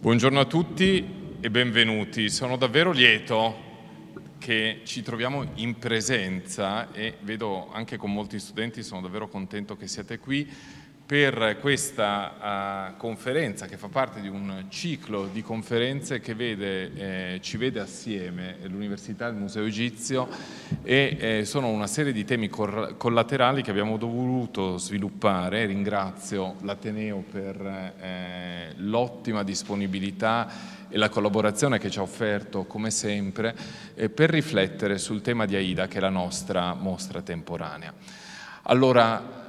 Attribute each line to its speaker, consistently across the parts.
Speaker 1: Buongiorno a tutti
Speaker 2: e benvenuti. Sono davvero lieto che ci troviamo in presenza e vedo anche con molti studenti, sono davvero contento che siate qui per questa uh, conferenza che fa parte di un ciclo di conferenze che vede, eh, ci vede assieme l'Università, il Museo Egizio e eh, sono una serie di temi collaterali che abbiamo dovuto sviluppare. Ringrazio l'Ateneo per eh, l'ottima disponibilità e la collaborazione che ci ha offerto come sempre eh, per riflettere sul tema di AIDA che è la nostra mostra temporanea. Allora,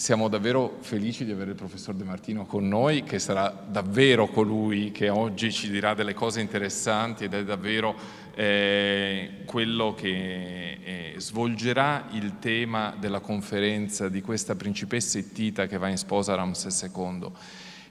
Speaker 2: siamo davvero felici di avere il professor De Martino con noi, che sarà davvero colui che oggi ci dirà delle cose interessanti ed è davvero eh, quello che eh, svolgerà il tema della conferenza di questa principessa ittita che va in sposa a Ramses II.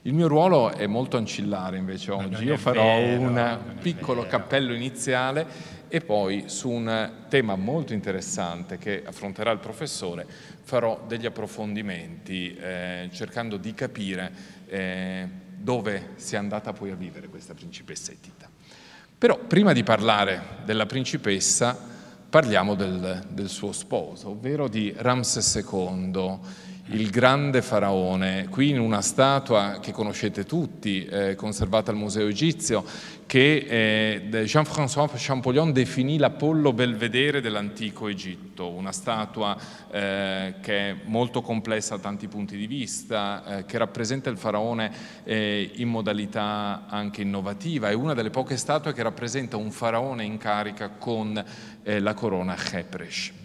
Speaker 2: Il mio ruolo è molto ancillare invece oggi, io farò un piccolo cappello iniziale e poi su un tema molto interessante che affronterà il professore farò degli approfondimenti eh, cercando di capire eh, dove sia andata poi a vivere questa principessa Etita. Però prima di parlare della principessa parliamo del, del suo sposo, ovvero di Ramses II il grande faraone, qui in una statua che conoscete tutti, eh, conservata al Museo Egizio, che eh, Jean-François Champollion definì l'Apollo belvedere dell'antico Egitto, una statua eh, che è molto complessa da tanti punti di vista, eh, che rappresenta il faraone eh, in modalità anche innovativa, è una delle poche statue che rappresenta un faraone in carica con eh, la corona Chepresh.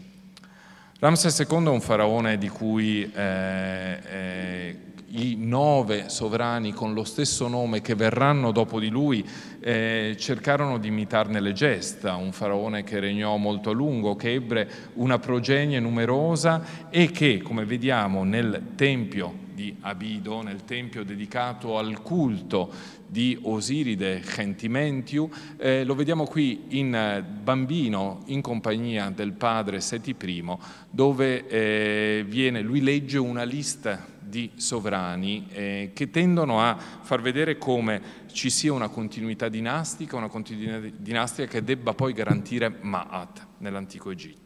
Speaker 2: Ramses II è un faraone di cui eh, eh, i nove sovrani con lo stesso nome che verranno dopo di lui eh, cercarono di imitarne le gesta, un faraone che regnò molto a lungo, che ebbe una progenie numerosa e che, come vediamo nel Tempio di Abido, nel Tempio dedicato al culto di Osiride Gentimentiu, eh, lo vediamo qui in eh, bambino in compagnia del padre Seti I, dove eh, viene, lui legge una lista di sovrani eh, che tendono a far vedere come ci sia una continuità dinastica, una continuità dinastica che debba poi garantire Ma'at nell'antico Egitto.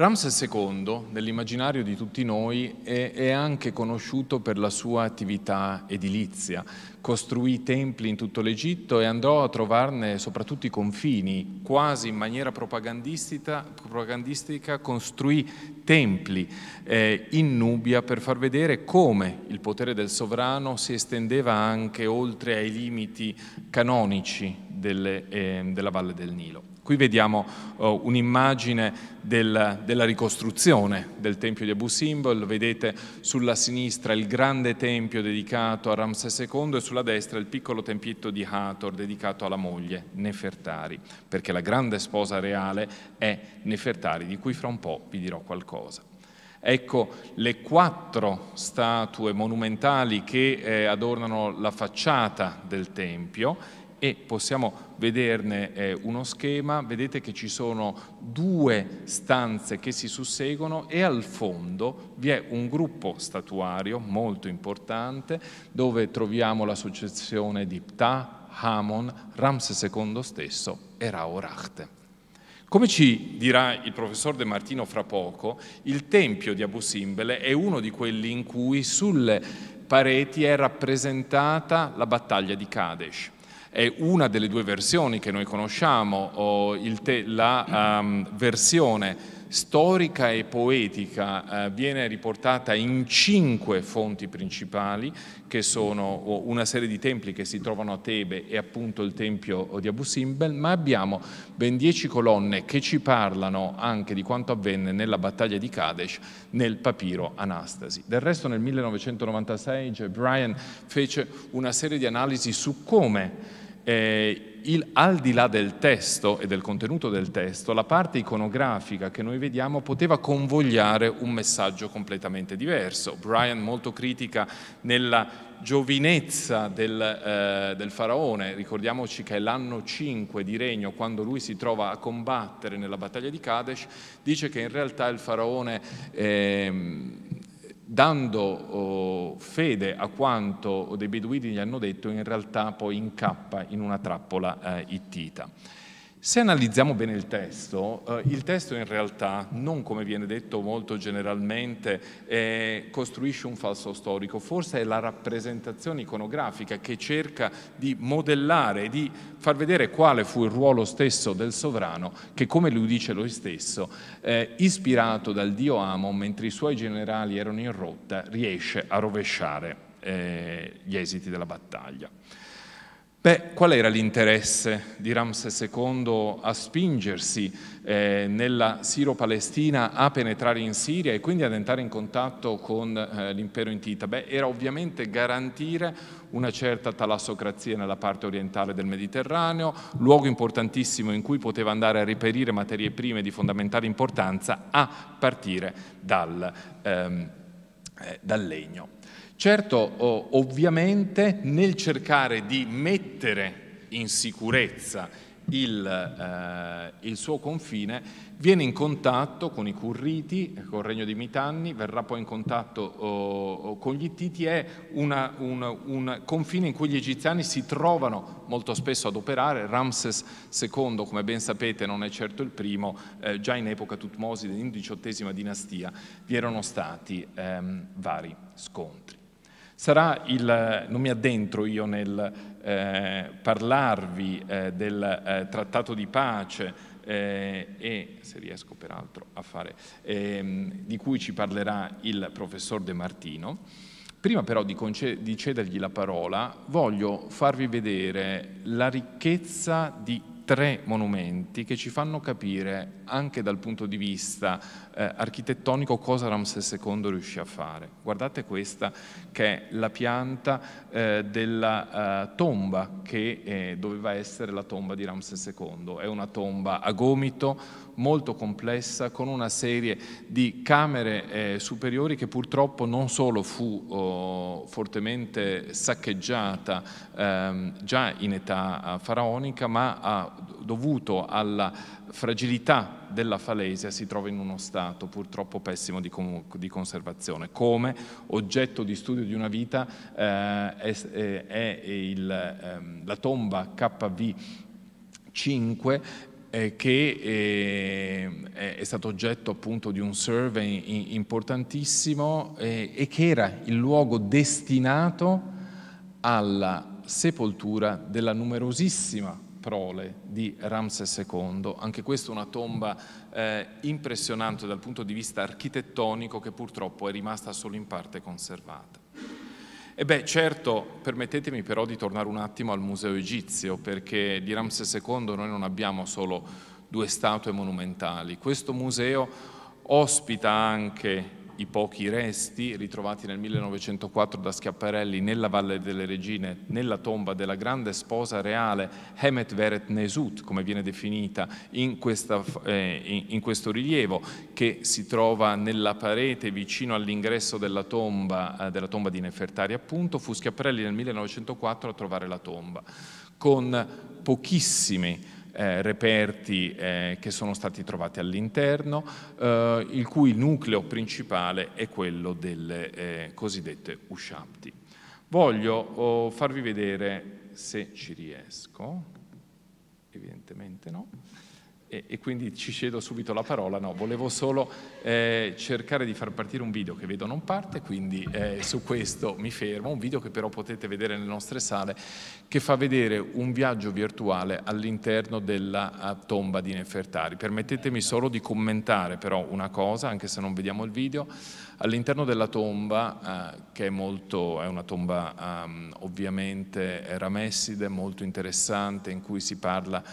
Speaker 2: Ramses II, nell'immaginario di tutti noi, è, è, anche conosciuto per la sua attività edilizia. Costruì templi in tutto l'Egitto e andò a trovarne soprattutto i confini, quasi in maniera propagandistica, propagandistica costruì templi eh, in Nubia per far vedere come il potere del sovrano si estendeva anche oltre ai limiti canonici delle, eh, della Valle del Nilo. Qui vediamo oh, un'immagine del, della ricostruzione del Tempio di Abu Simbel, vedete sulla sinistra il grande tempio dedicato a Ramsese II e sulla destra il piccolo tempietto di Hathor dedicato alla moglie Nefertari, perché la grande sposa reale è Nefertari, di cui fra un po' vi dirò qualcosa. Ecco le quattro statue monumentali che eh, adornano la facciata del Tempio e possiamo vederne eh, uno schema, vedete che ci sono due stanze che si susseguono e al fondo vi è un gruppo statuario molto importante dove troviamo la successione di Ptah, Hamon, Ramses II stesso e Raorachte. Come ci dirà il professor De Martino fra poco, il tempio di Abu Simbele è uno di quelli in cui sulle pareti è rappresentata la battaglia di Kadesh è una delle due versioni che noi conosciamo, la um, versione storica e poetica eh, viene riportata in cinque fonti principali che sono una serie di templi che si trovano a Tebe e appunto il tempio di Abu Simbel, ma abbiamo ben dieci colonne che ci parlano anche di quanto avvenne nella battaglia di Kadesh nel papiro Anastasi. Del resto nel 1996 Brian fece una serie di analisi su come eh, il, al di là del testo e del contenuto del testo, la parte iconografica che noi vediamo poteva convogliare un messaggio completamente diverso. Brian molto critica nella giovinezza del, eh, del, faraone, ricordiamoci che è l'anno 5 di regno, quando lui si trova a combattere nella battaglia di Kadesh, dice che in realtà il faraone... Eh, dando oh, fede a quanto dei beduini gli hanno detto, in realtà poi incappa in una trappola eh, ittita. Se analizziamo bene il testo, eh, il testo in realtà, non come viene detto molto generalmente, eh, costruisce un falso storico, forse è la rappresentazione iconografica che cerca di modellare, di far vedere quale fu il ruolo stesso del sovrano che, come lui dice lui stesso, eh, ispirato dal dio Amo, mentre i suoi generali erano in rotta, riesce a rovesciare eh, gli esiti della battaglia. Beh, qual era l'interesse di Ramses II a spingersi eh, nella Siro-Palestina a penetrare in Siria e quindi ad entrare in contatto con eh, l'impero intita? Beh, era ovviamente garantire una certa talassocrazia nella parte orientale del Mediterraneo, luogo importantissimo in cui poteva andare a reperire materie prime di fondamentale importanza a partire dal, ehm, eh, dal legno. Certo, ovviamente nel cercare di mettere in sicurezza il, eh, il, suo confine, viene in contatto con i Curriti, con ecco, il regno di Mitanni, verrà poi in contatto oh, con gli Ittiti, è una, un, un confine in cui gli egiziani si trovano molto spesso ad operare, Ramses II, come ben sapete, non è certo il primo, eh, già in epoca Tutmosi, in XVIII dinastia, vi erano stati ehm, vari scontri. Sarà il, non mi addentro io nel eh, parlarvi eh, del eh, trattato di pace, eh, e se riesco peraltro a fare, ehm, di cui ci parlerà il professor De Martino. Prima però di, conce- di cedergli la parola, voglio farvi vedere la ricchezza di tre monumenti che ci fanno capire anche dal punto di vista eh, architettonico cosa Ramses II riuscì a fare. Guardate questa che è la pianta eh, della eh, tomba che eh, doveva essere la tomba di Ramses II. È una tomba a gomito molto complessa con una serie di Camere eh, superiori che purtroppo non solo fu oh, fortemente saccheggiata ehm, già in età eh, faraonica, ma ha dovuto alla fragilità della falesia si trova in uno stato purtroppo pessimo di, di conservazione. Come oggetto di studio di una vita eh, è, eh, è il, eh, la tomba KV 5 eh, che eh, è stato oggetto appunto di un survey importantissimo eh, e che era il luogo destinato alla sepoltura della numerosissima prole di Ramses II. Anche questa è una tomba eh, impressionante dal punto di vista architettonico che purtroppo è rimasta solo in parte conservata. E beh, certo, permettetemi però di tornare un attimo al Museo Egizio, perché di Ramses II noi non abbiamo solo due statue monumentali. Questo museo ospita anche i pochi resti ritrovati nel 1904 da Schiaparelli nella Valle delle Regine, nella tomba della grande sposa reale Hemet Veret Nesut, come viene definita in, questa, eh, in, in questo rilievo, che si trova nella parete vicino all'ingresso della tomba, eh, della tomba di Nefertari, appunto, fu Schiaparelli nel 1904 a trovare la tomba, con pochissimi eh, reperti eh, che sono stati trovati all'interno, eh, il cui nucleo principale è quello delle eh, cosiddette usciapti. Voglio oh, farvi vedere se ci riesco, evidentemente no, e, e, quindi ci cedo subito la parola, no, volevo solo eh, cercare di far partire un video che vedo non parte, quindi eh, su questo mi fermo, un video che però potete vedere nelle nostre sale, che fa vedere un viaggio virtuale all'interno della tomba di Nefertari. Permettetemi solo di commentare però una cosa, anche se non vediamo il video, all'interno della tomba, eh, che è, molto, è una tomba um, ovviamente ramesside, molto interessante, in cui si parla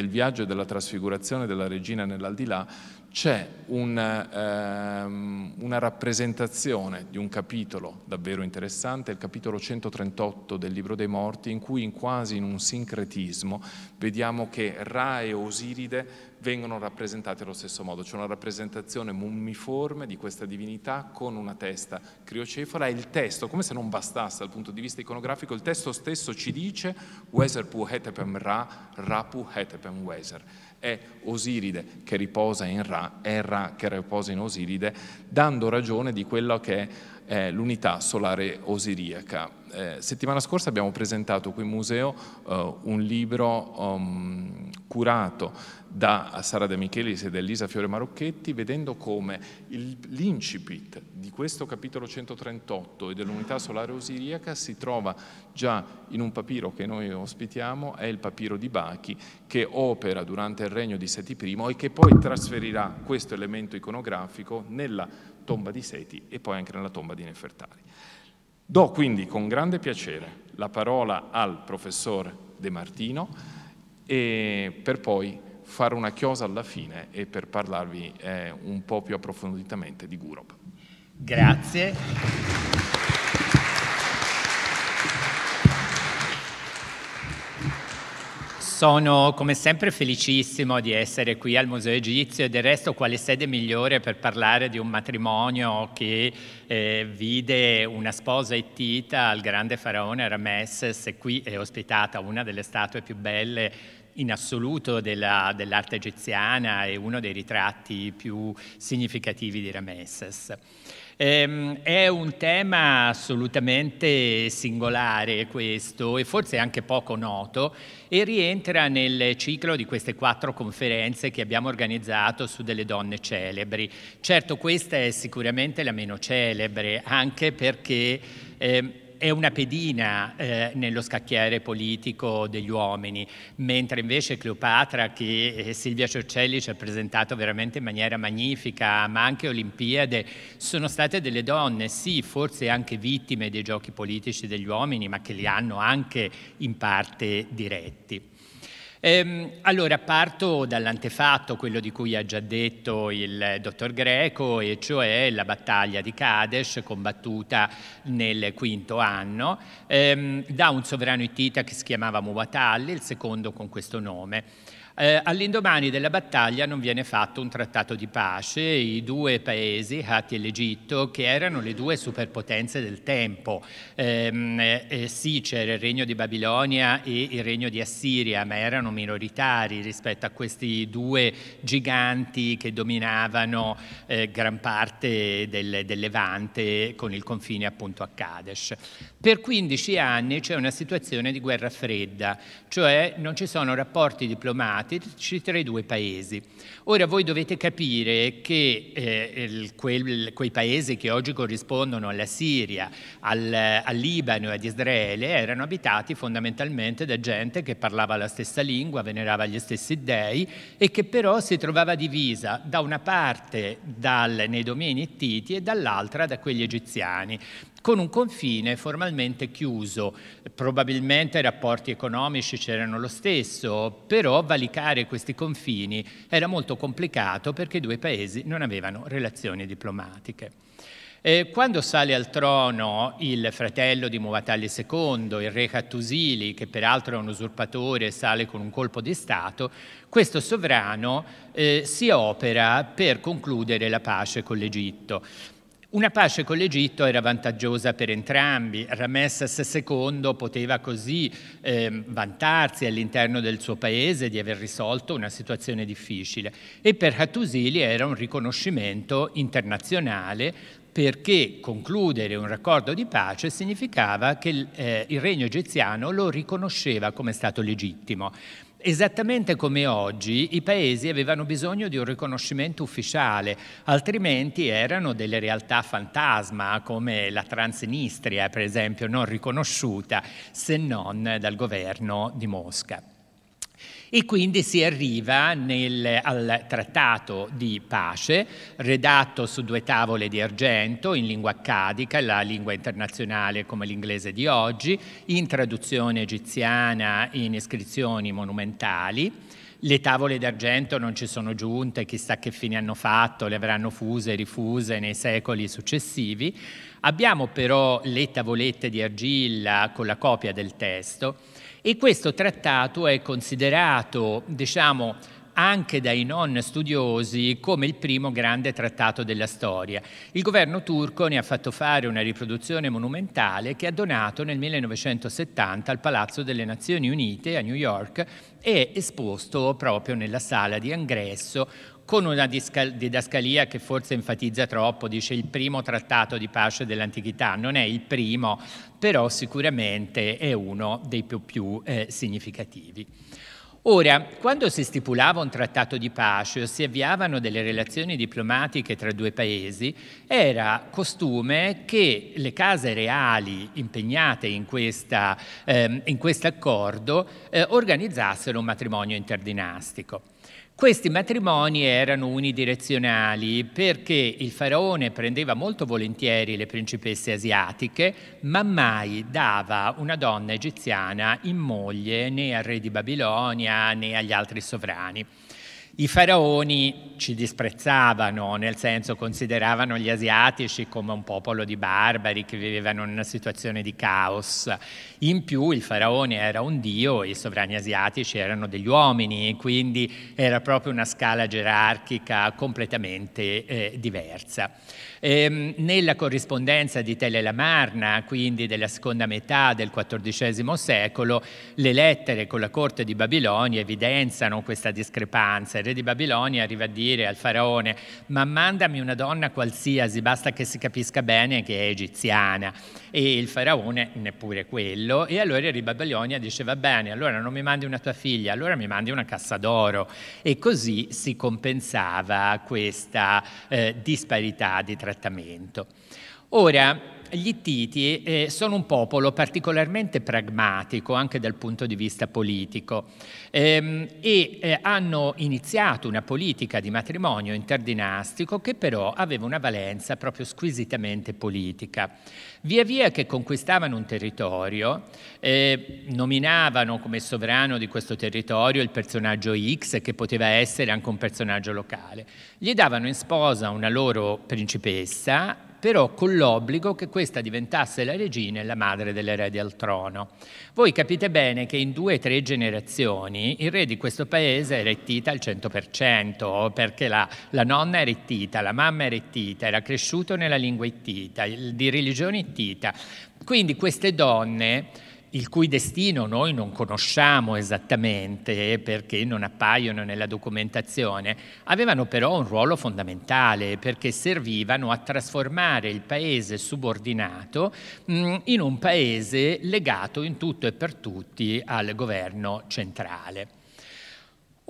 Speaker 2: del viaggio e della trasfigurazione della regina nell'aldilà, c'è un, ehm, una rappresentazione di un capitolo davvero interessante, il capitolo 138 del Libro dei Morti, in cui in quasi in un sincretismo vediamo che Ra e Osiride vengono rappresentati allo stesso modo, c'è una rappresentazione mummiforme di questa divinità con una testa criocefala e il testo, come se non bastasse dal punto di vista iconografico, il testo stesso ci dice Weser pu hetepem ra, ra pu hetepem weser. È Osiride che riposa in Ra, è Ra che riposa in Osiride, dando ragione di quello che è l'unità solare osiriaca. Eh, settimana scorsa abbiamo presentato qui in museo eh, un libro um, curato da Sara De Michelis e da Elisa Fiore Marocchetti, vedendo come l'incipit di questo capitolo 138 e dell'unità solare osiriaca si trova già in un papiro che noi ospitiamo, è il papiro di Bachi, che opera durante il regno di Seti I e che poi trasferirà questo elemento iconografico nella tomba di Seti e poi anche nella tomba di Nefertari. Do quindi con grande piacere la parola al professor De Martino, e per poi fare una chiosa alla fine e per parlarvi eh, un po' più approfonditamente di Gurop. Grazie.
Speaker 3: Sono come sempre felicissimo di essere qui al Museo Egizio e del resto quale sede migliore per parlare di un matrimonio che eh, vide una sposa ittita al grande faraone Ramesses e qui è ospitata una delle statue più belle in assoluto della, dell'arte egiziana e uno dei ritratti più significativi di Ramesses. Ehm, è un tema assolutamente singolare questo e forse anche poco noto e rientra nel ciclo di queste quattro conferenze che abbiamo organizzato su delle donne celebri. Certo questa è sicuramente la meno celebre anche perché eh, è una pedina eh, nello scacchiere politico degli uomini, mentre invece Cleopatra che eh, Silvia Ciocelli ci ha presentato veramente in maniera magnifica, ma anche Olimpiade, sono state delle donne, sì, forse anche vittime dei giochi politici degli uomini, ma che li hanno anche in parte diretti. Ehm, allora, parto dall'antefatto, quello di cui ha già detto il dottor Greco, e cioè la battaglia di Kadesh combattuta nel quinto anno ehm, da un sovrano itita che si chiamava Muwatalli, il secondo con questo nome. Eh, all'indomani della battaglia non viene fatto un trattato di pace, i due paesi, Hatti e l'Egitto, che erano le due superpotenze del tempo, ehm, eh, eh, sì c'era il regno di Babilonia e il regno di Assiria, ma erano minoritari rispetto a questi due giganti che dominavano eh, gran parte del, del Levante con il confine appunto a Kadesh. Per 15 anni c'è una situazione di guerra fredda, cioè non ci sono rapporti diplomatici diplomatici tra i due paesi. Ora voi dovete capire che eh, quel, quei paesi che oggi corrispondono alla Siria, al, al Libano e ad Israele erano abitati fondamentalmente da gente che parlava la stessa lingua, venerava gli stessi dei e che però si trovava divisa da una parte dal, nei domini titi e dall'altra da quegli egiziani con un confine formalmente chiuso. Probabilmente i rapporti economici c'erano lo stesso, però valicare questi confini era molto complicato perché i due paesi non avevano relazioni diplomatiche. Eh, quando sale al trono il fratello di Muvatali II, il re Cattusili, che peraltro è un usurpatore sale con un colpo di Stato, questo sovrano eh, si opera per concludere la pace con l'Egitto. Una pace con l'Egitto era vantaggiosa per entrambi. Ramesses II poteva così eh, vantarsi all'interno del suo paese di aver risolto una situazione difficile e per Hattusili era un riconoscimento internazionale perché concludere un raccordo di pace significava che eh, il regno egiziano lo riconosceva come stato legittimo. Esattamente come oggi i paesi avevano bisogno di un riconoscimento ufficiale, altrimenti erano delle realtà fantasma come la Transnistria, per esempio, non riconosciuta se non dal governo di Mosca. E quindi si arriva nel, al trattato di pace, redatto su due tavole di argento in lingua accadica, la lingua internazionale come l'inglese di oggi, in traduzione egiziana in iscrizioni monumentali. Le tavole d'argento non ci sono giunte, chissà che fine hanno fatto, le avranno fuse e rifuse nei secoli successivi. Abbiamo però le tavolette di argilla con la copia del testo e questo trattato è considerato, diciamo, anche dai non studiosi come il primo grande trattato della storia. Il governo turco ne ha fatto fare una riproduzione monumentale che ha donato nel 1970 al Palazzo delle Nazioni Unite a New York e esposto proprio nella sala di ingresso con una didascalia che forse enfatizza troppo, dice il primo trattato di pace dell'antichità, non è il primo, però sicuramente è uno dei più, più eh, significativi. Ora, quando si stipulava un trattato di pace o si avviavano delle relazioni diplomatiche tra due paesi, era costume che le case reali impegnate in, ehm, questo ehm, accordo eh, organizzassero un matrimonio interdinastico. Questi matrimoni erano unidirezionali perché il faraone prendeva molto volentieri le principesse asiatiche, ma mai dava una donna egiziana in moglie né al re di Babilonia né agli altri sovrani. I faraoni ci disprezzavano, nel senso consideravano gli asiatici come un popolo di barbari che vivevano in una situazione di caos. In più il faraone era un dio e i sovrani asiatici erano degli uomini, quindi era proprio una scala gerarchica completamente eh, diversa. E, ehm, nella corrispondenza di Tele Lamarna, quindi della seconda metà del XIV secolo, le lettere con la corte di Babilonia evidenziano questa discrepanza. Il re di Babilonia arriva a dire al faraone, ma mandami una donna qualsiasi, basta che si capisca bene che è egiziana. E il faraone neppure quello. E allora il re di Babilonia dice, va bene, allora non mi mandi una tua figlia, allora mi mandi una cassa d'oro. E così si compensava questa eh, disparità di trattamento trattamento. Ora, gli Ittiti eh, sono un popolo particolarmente pragmatico anche dal punto di vista politico ehm, e eh, hanno iniziato una politica di matrimonio interdinastico che però aveva una valenza proprio squisitamente politica. Via via che conquistavano un territorio, eh, nominavano come sovrano di questo territorio il personaggio X che poteva essere anche un personaggio locale, gli davano in sposa una loro principessa però con l'obbligo che questa diventasse la regina e la madre dell'erede al trono. Voi capite bene che in due o tre generazioni il re di questo paese era ittita al 100%, perché la, la nonna era ittita, la mamma era ittita, era cresciuto nella lingua ittita, di religione ittita. Quindi queste donne il cui destino noi non conosciamo esattamente perché non appaiono nella documentazione, avevano però un ruolo fondamentale perché servivano a trasformare il paese subordinato mm, in un paese legato in tutto e per tutti al governo centrale.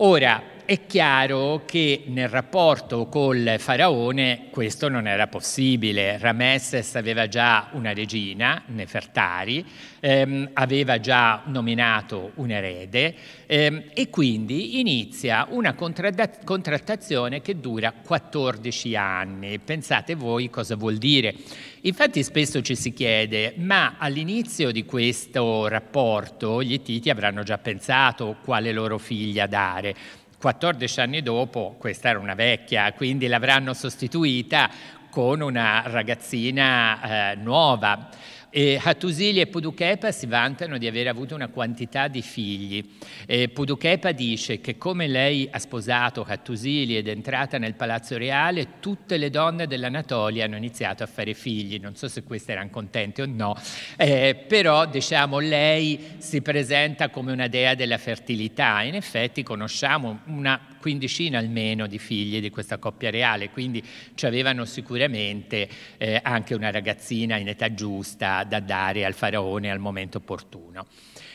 Speaker 3: Ora, è chiaro che nel rapporto col faraone questo non era possibile. Ramesses aveva già una regina, Nefertari, ehm, aveva già nominato un erede, eh, e quindi inizia una contrattazione che dura 14 anni. Pensate voi cosa vuol dire. Infatti spesso ci si chiede, ma all'inizio di questo rapporto gli Titi avranno già pensato quale loro figlia dare. 14 anni dopo, questa era una vecchia, quindi l'avranno sostituita con una ragazzina eh, nuova. E Hattusili e Pudukepa si vantano di aver avuto una quantità di figli. E Puduchepa dice che come lei ha sposato Hattusili ed è entrata nel palazzo reale, tutte le donne dell'Anatolia hanno iniziato a fare figli. Non so se queste erano contente o no, eh, però diciamo lei si presenta come una dea della fertilità. In effetti conosciamo una quindicina almeno di figli di questa coppia reale, quindi ci avevano sicuramente eh, anche una ragazzina in età giusta da dare al faraone al momento opportuno.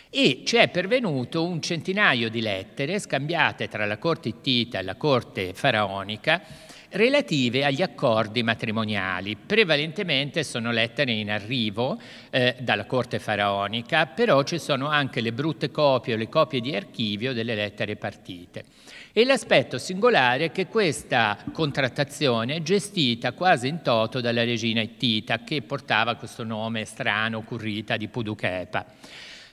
Speaker 3: E ci è pervenuto un centinaio di lettere scambiate tra la corte ittita e la corte faraonica relative agli accordi matrimoniali. Prevalentemente sono lettere in arrivo eh, dalla corte faraonica, però ci sono anche le brutte copie o le copie di archivio delle lettere partite. E l'aspetto singolare è che questa contrattazione è gestita quasi in toto dalla regina Ittita, che portava questo nome strano, Currita di Pudukepa.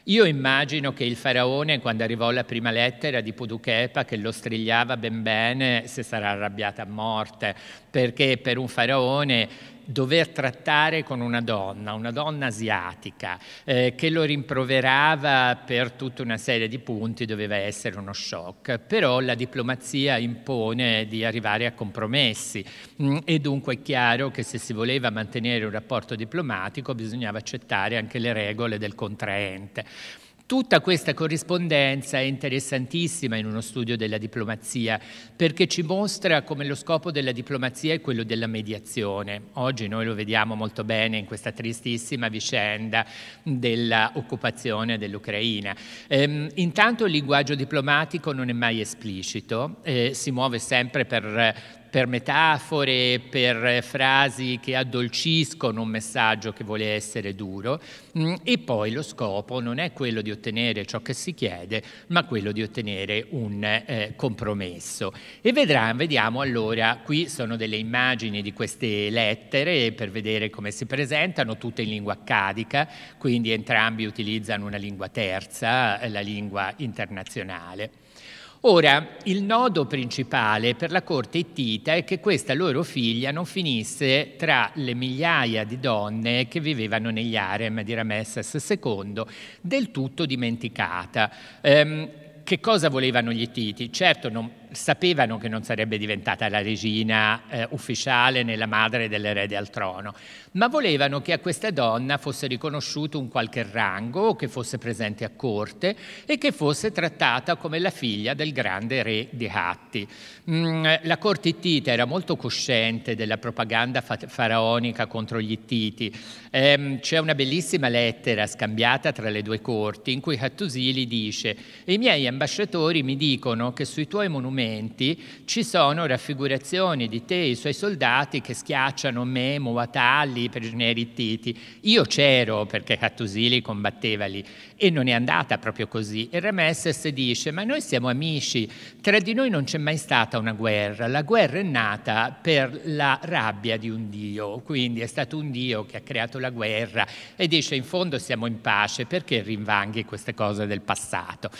Speaker 3: Io immagino che il faraone, quando arrivò la prima lettera di Puduchepa, che lo strigliava ben bene, si sarà arrabbiata a morte, perché per un faraone dover trattare con una donna, una donna asiatica, eh, che lo rimproverava per tutta una serie di punti, doveva essere uno shock. Però la diplomazia impone di arrivare a compromessi mm, e dunque è chiaro che se si voleva mantenere un rapporto diplomatico bisognava accettare anche le regole del contraente. Tutta questa corrispondenza è interessantissima in uno studio della diplomazia perché ci mostra come lo scopo della diplomazia è quello della mediazione. Oggi noi lo vediamo molto bene in questa tristissima vicenda dell'occupazione dell'Ucraina. Ehm, intanto il linguaggio diplomatico non è mai esplicito, eh, si muove sempre per per metafore, per frasi che addolciscono un messaggio che vuole essere duro mm, e poi lo scopo non è quello di ottenere ciò che si chiede, ma quello di ottenere un eh, compromesso. E vedrà, vediamo allora, qui sono delle immagini di queste lettere per vedere come si presentano, tutte in lingua accadica, quindi entrambi utilizzano una lingua terza, eh, la lingua internazionale. Ora, il nodo principale per la corte ittita è che questa loro figlia non finisse tra le migliaia di donne che vivevano negli harem di Ramesses II, del tutto dimenticata. Ehm, che cosa volevano gli ittiti? Certo, non sapevano che non sarebbe diventata la regina eh, ufficiale né la madre dell'erede al trono, ma volevano che a questa donna fosse riconosciuto un qualche rango, che fosse presente a corte e che fosse trattata come la figlia del grande re di Hatti. Mm, la corte ittita era molto cosciente della propaganda fa- faraonica contro gli ittiti. Ehm, c'è una bellissima lettera scambiata tra le due corti in cui Hattusili dice «I miei ambasciatori mi dicono che sui tuoi monumenti documenti ci sono raffigurazioni di te e i suoi soldati che schiacciano Memo, Atalli, i prigionieri Titi. Io c'ero perché Cattusili combatteva lì e non è andata proprio così. Il dice, ma noi siamo amici, tra di noi non c'è mai stata una guerra, la guerra è nata per la rabbia di un Dio, quindi è stato un Dio che ha creato la guerra e dice in fondo siamo in pace, perché rinvanghi queste cose del passato?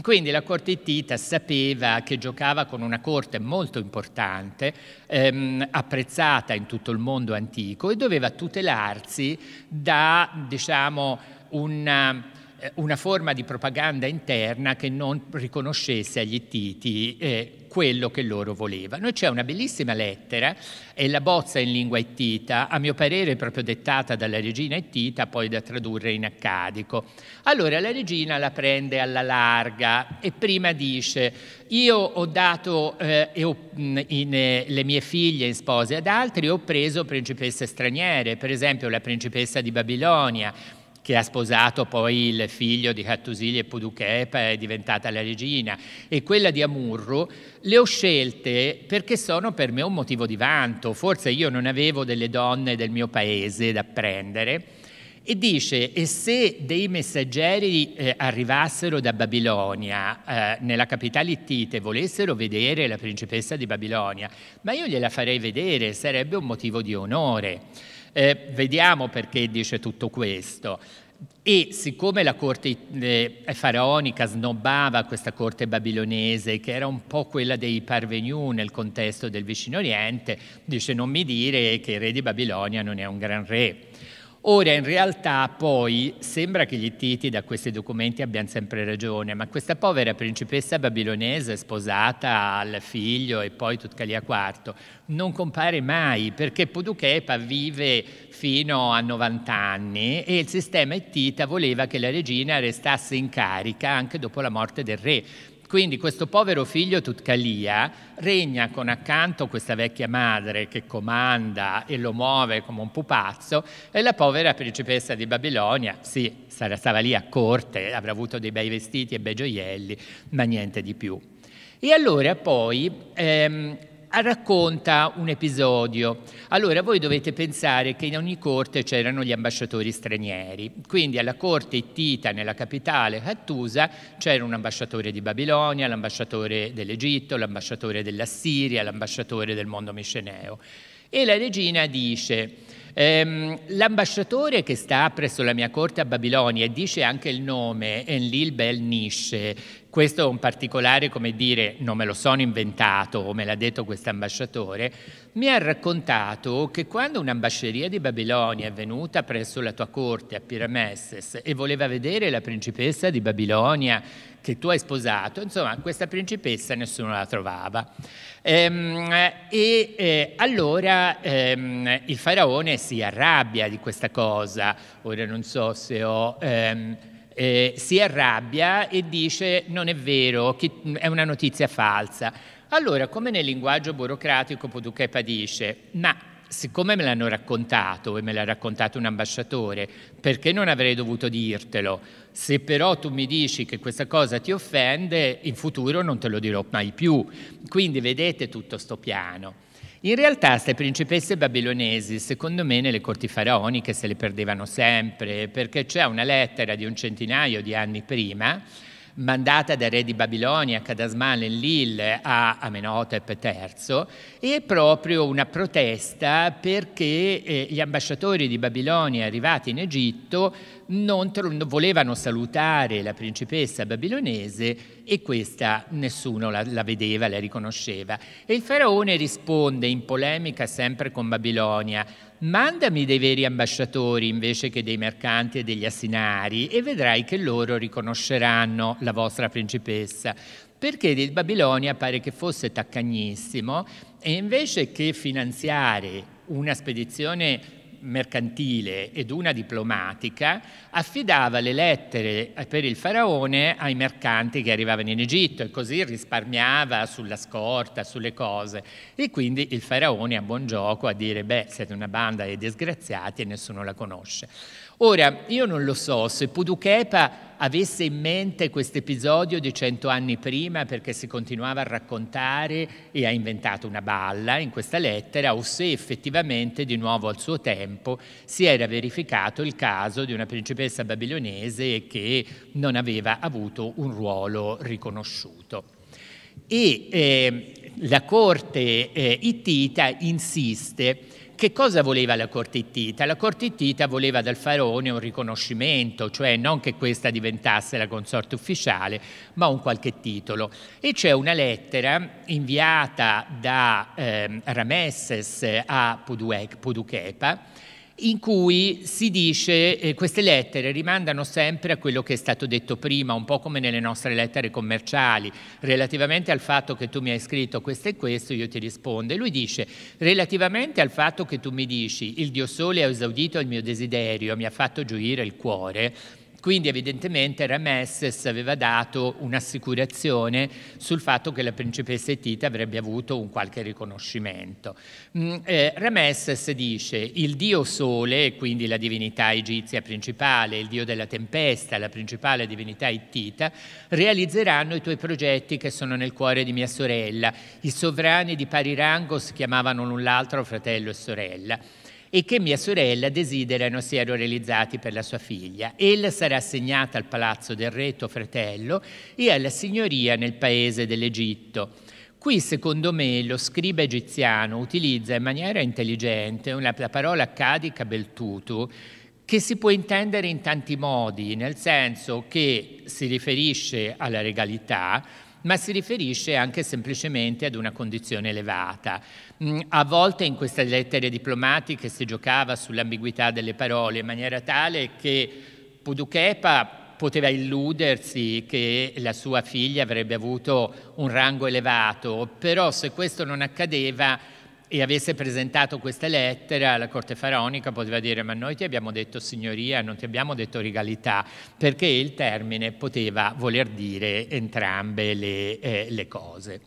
Speaker 3: Quindi la corte Tita sapeva che giocava con una corte molto importante, ehm, apprezzata in tutto il mondo antico e doveva tutelarsi da, diciamo, una eh, una forma di propaganda interna che non riconoscesse agli ittiti eh, quello che loro volevano. E c'è una bellissima lettera, è la bozza in lingua ittita, a mio parere proprio dettata dalla regina ittita, poi da tradurre in accadico. Allora la regina la prende alla larga e prima dice, io ho dato eh, io, in, in, eh, le mie figlie in spose ad altri, ho preso principesse straniere, per esempio la principessa di Babilonia, che ha sposato poi il figlio di Cattusili e Puduchepa, è diventata la regina, e quella di Amurru, le ho scelte perché sono per me un motivo di vanto. Forse io non avevo delle donne del mio paese da prendere. E dice, e se dei messaggeri eh, arrivassero da Babilonia, eh, nella capitale ittite, e volessero vedere la principessa di Babilonia, ma io gliela farei vedere, sarebbe un motivo di onore. Eh, vediamo perché dice tutto questo. E siccome la corte eh, faraonica snobbava questa corte babilonese, che era un po' quella dei parvenu nel contesto del vicino Oriente, dice non mi dire che il re di Babilonia non è un gran re Ora, in realtà, poi, sembra che gli Titi da questi documenti abbiano sempre ragione, ma questa povera principessa babilonese sposata al figlio e poi Tutcalia IV non compare mai, perché Puduchepa vive fino a 90 anni e il sistema ittita voleva che la regina restasse in carica anche dopo la morte del re. Quindi questo povero figlio Tutcalia regna con accanto questa vecchia madre che comanda e lo muove come un pupazzo e la povera principessa di Babilonia, sì, stava lì a corte, avrà avuto dei bei vestiti e bei gioielli, ma niente di più. E allora poi ehm, Ah, racconta un episodio. Allora voi dovete pensare che in ogni corte c'erano gli ambasciatori stranieri, quindi alla corte ittita nella capitale Hattusa c'era un ambasciatore di Babilonia, l'ambasciatore dell'Egitto, l'ambasciatore dell'Assiria, l'ambasciatore del mondo misceneo. E la regina dice, ehm, l'ambasciatore che sta presso la mia corte a Babilonia, e dice anche il nome, Enlil Bel Nishe, questo è un particolare, come dire, non me lo sono inventato o me l'ha detto questo ambasciatore, mi ha raccontato che quando un'ambasceria di Babilonia è venuta presso la tua corte a Piramesses e voleva vedere la principessa di Babilonia che tu hai sposato, insomma questa principessa nessuno la trovava. Ehm, e eh, allora ehm, il faraone si arrabbia di questa cosa, ora non so se ho... Ehm, eh, si arrabbia e dice non è vero, è una notizia falsa. Allora, come nel linguaggio burocratico Poduchepa dice, ma siccome me l'hanno raccontato e me l'ha raccontato un ambasciatore, perché non avrei dovuto dirtelo? Se però tu mi dici che questa cosa ti offende, in futuro non te lo dirò mai più. Quindi vedete tutto sto piano. In realtà queste principesse babilonesi, secondo me, nelle corti faraoniche se le perdevano sempre, perché c'è una lettera di un centinaio di anni prima, mandata dal re di Babilonia, Cadasman Enlil, a Amenhotep III, e proprio una protesta perché eh, gli ambasciatori di Babilonia arrivati in Egitto non volevano salutare la principessa babilonese e questa nessuno la, la vedeva, la riconosceva. E il faraone risponde in polemica sempre con Babilonia, mandami dei veri ambasciatori invece che dei mercanti e degli assinari e vedrai che loro riconosceranno la vostra principessa. Perché il Babilonia pare che fosse taccagnissimo e invece che finanziare una spedizione mercantile ed una diplomatica, affidava le lettere per il faraone ai mercanti che arrivavano in Egitto e così risparmiava sulla scorta, sulle cose. E quindi il faraone a buon gioco a dire, beh, siete una banda di disgraziati e nessuno la conosce. Ora, io non lo so se Pudukepa avesse in mente questo episodio di cento anni prima perché si continuava a raccontare e ha inventato una balla in questa lettera o se effettivamente di nuovo al suo tempo si era verificato il caso di una principessa babilonese che non aveva avuto un ruolo riconosciuto. E eh, la corte eh, ittita insiste che cosa voleva la corte ittita? La corte ittita voleva dal faraone un riconoscimento, cioè non che questa diventasse la consorte ufficiale, ma un qualche titolo. E c'è una lettera inviata da eh, Ramesses a Puduchepa, in cui si dice, eh, queste lettere rimandano sempre a quello che è stato detto prima, un po' come nelle nostre lettere commerciali, relativamente al fatto che tu mi hai scritto questo e questo, io ti rispondo. E lui dice, relativamente al fatto che tu mi dici, il Dio Sole ha esaudito il mio desiderio, mi ha fatto gioire il cuore, quindi evidentemente Ramesses aveva dato un'assicurazione sul fatto che la principessa Etita avrebbe avuto un qualche riconoscimento. Mm, eh, Ramesses dice il dio sole, quindi la divinità egizia principale, il dio della tempesta, la principale divinità Etita, realizzeranno i tuoi progetti che sono nel cuore di mia sorella. I sovrani di pari rango si chiamavano l'un l'altro fratello e sorella e che mia sorella desiderano siano realizzati per la sua figlia. Ella sarà assegnata al palazzo del re tuo fratello e alla signoria nel paese dell'Egitto. Qui, secondo me, lo scriba egiziano utilizza in maniera intelligente una, la parola cadica beltutu che si può intendere in tanti modi, nel senso che si riferisce alla regalità, ma si riferisce anche semplicemente ad una condizione elevata. Mm, a volte in queste lettere diplomatiche si giocava sull'ambiguità delle parole in maniera tale che Puduchepa poteva illudersi che la sua figlia avrebbe avuto un rango elevato, però se questo non accadeva e avesse presentato questa lettera la corte faraonica poteva dire ma noi ti abbiamo detto signoria, non ti abbiamo detto regalità, perché il termine poteva voler dire entrambe le, eh, le cose.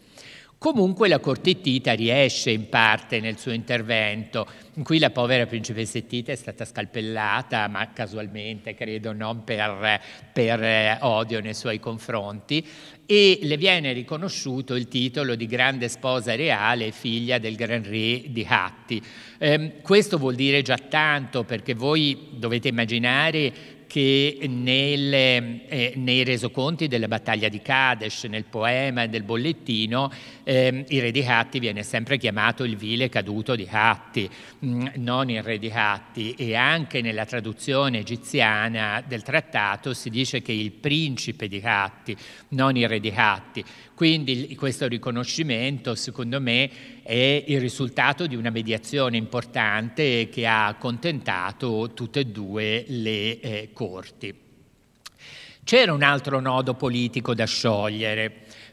Speaker 3: Comunque la corte Tita riesce in parte nel suo intervento, in cui la povera principessa Tita è stata scalpellata, ma casualmente credo non per, per eh, odio nei suoi confronti, e le viene riconosciuto il titolo di grande sposa reale e figlia del gran re di Hatti. Eh, questo vuol dire già tanto perché voi dovete immaginare che nel, eh, nei resoconti della battaglia di Kadesh, nel poema e nel bollettino, eh, il re di Hatti viene sempre chiamato il vile caduto di Hatti, mm, non il re di Hatti. E anche nella traduzione egiziana del trattato si dice che il principe di Hatti, non il re di Hatti. Quindi questo riconoscimento, secondo me, è il risultato di una mediazione importante che ha accontentato tutte e due le eh, corti. C'era un altro nodo politico da sciogliere,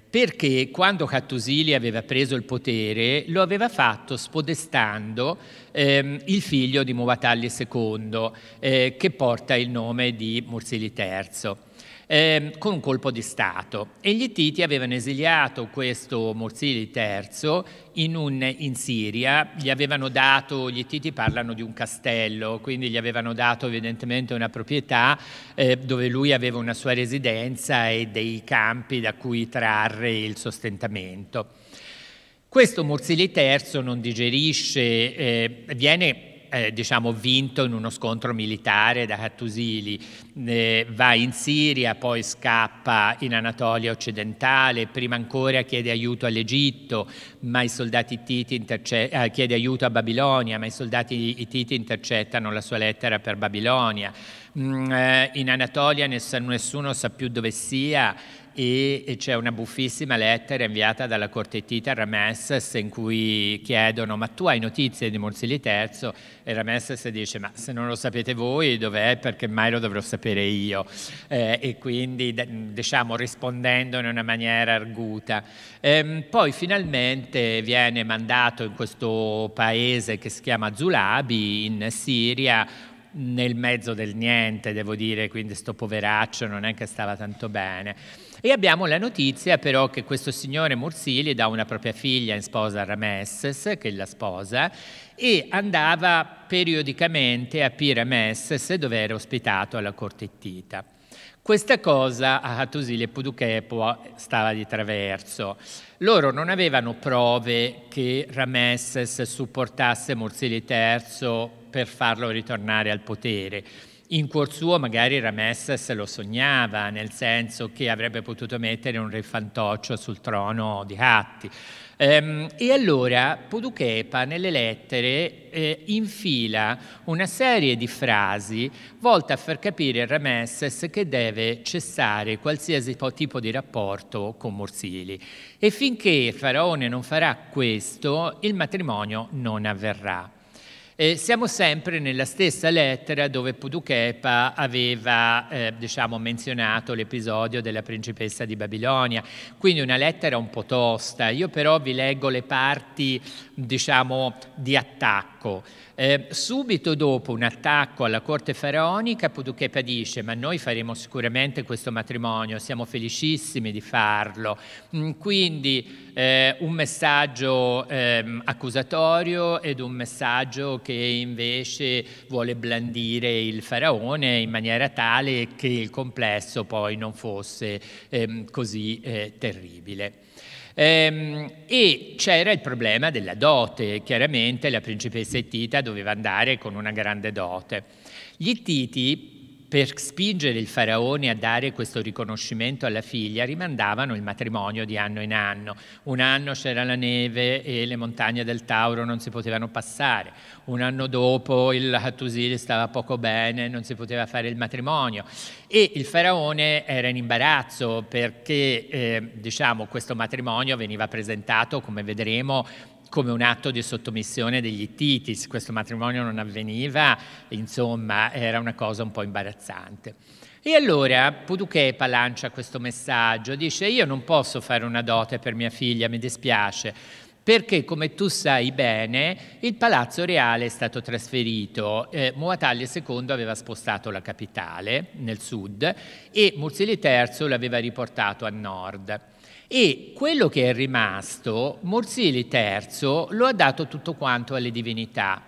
Speaker 3: perché quando Cattusili aveva preso il potere lo aveva fatto spodestando ehm, il figlio di Muvatalli II, eh, che porta il nome di Mursili III eh, con un colpo di Stato. E gli Titi avevano esiliato questo Morsili III in, un, in Siria, gli avevano dato, gli Titi parlano di un castello, quindi gli avevano dato evidentemente una proprietà eh, dove lui aveva una sua residenza e dei campi da cui trarre il sostentamento. Questo Morsili III non digerisce, eh, viene eh, diciamo, vinto in uno scontro militare da Hattusili, eh, va in Siria, poi scappa in Anatolia occidentale, prima ancora chiede aiuto all'Egitto, ma i soldati ittiti eh, chiede aiuto a Babilonia, ma i soldati ittiti intercettano la sua lettera per Babilonia. Mm, eh, in Anatolia ness nessuno sa più dove sia e c'è una buffissima lettera inviata dalla Corte Tita a Ramesses in cui chiedono ma tu hai notizie di Morsili III? E Ramesses dice ma se non lo sapete voi dov'è perché mai lo dovrò sapere io? Eh, e quindi diciamo rispondendo in una maniera arguta. Eh, poi finalmente viene mandato in questo paese che si chiama Zulabi in Siria nel mezzo del niente, devo dire, quindi sto poveraccio non è che stava tanto bene. E abbiamo la notizia però che questo signore Mursili dà una propria figlia in sposa a Ramesses, che la sposa, e andava periodicamente a Pi dove era ospitato alla corte ittita. Questa cosa a Hattusile Pudukepo stava di traverso. Loro non avevano prove che Ramesses supportasse Mursili III per farlo ritornare al potere in cuor suo magari Rames se lo sognava, nel senso che avrebbe potuto mettere un re fantoccio sul trono di Hatti. Ehm, e allora Poduchepa nelle lettere eh, infila una serie di frasi volte a far capire a Ramesses che deve cessare qualsiasi tipo di rapporto con Morsili e finché il faraone non farà questo il matrimonio non avverrà. E siamo sempre nella stessa lettera dove Puduchepa aveva eh, diciamo, menzionato l'episodio della principessa di Babilonia, quindi una lettera un po' tosta. Io però vi leggo le parti diciamo, di attacco. Eh, subito dopo un attacco alla corte faraonica, Puduchepa dice: Ma noi faremo sicuramente questo matrimonio, siamo felicissimi di farlo. Mm, quindi eh, un messaggio eh, accusatorio ed un messaggio che invece vuole blandire il faraone in maniera tale che il complesso poi non fosse ehm, così eh, terribile. Ehm, e c'era il problema della dote, chiaramente la principessa Ettita doveva andare con una grande dote. Gli Ittiti per spingere il faraone a dare questo riconoscimento alla figlia rimandavano il matrimonio di anno in anno. Un anno c'era la neve e le montagne del Tauro non si potevano passare, un anno dopo il Hattusil stava poco bene, non si poteva fare il matrimonio e il faraone era in imbarazzo perché eh, diciamo, questo matrimonio veniva presentato, come vedremo, come un atto di sottomissione degli Ittitis, questo matrimonio non avveniva, insomma era una cosa un po' imbarazzante. E allora Pudukepa lancia questo messaggio, dice io non posso fare una dote per mia figlia, mi dispiace, perché come tu sai bene il palazzo reale è stato trasferito, eh, Muataglia II aveva spostato la capitale nel sud e Mursili III l'aveva riportato a nord. E quello che è rimasto, Morsili III lo ha dato tutto quanto alle divinità.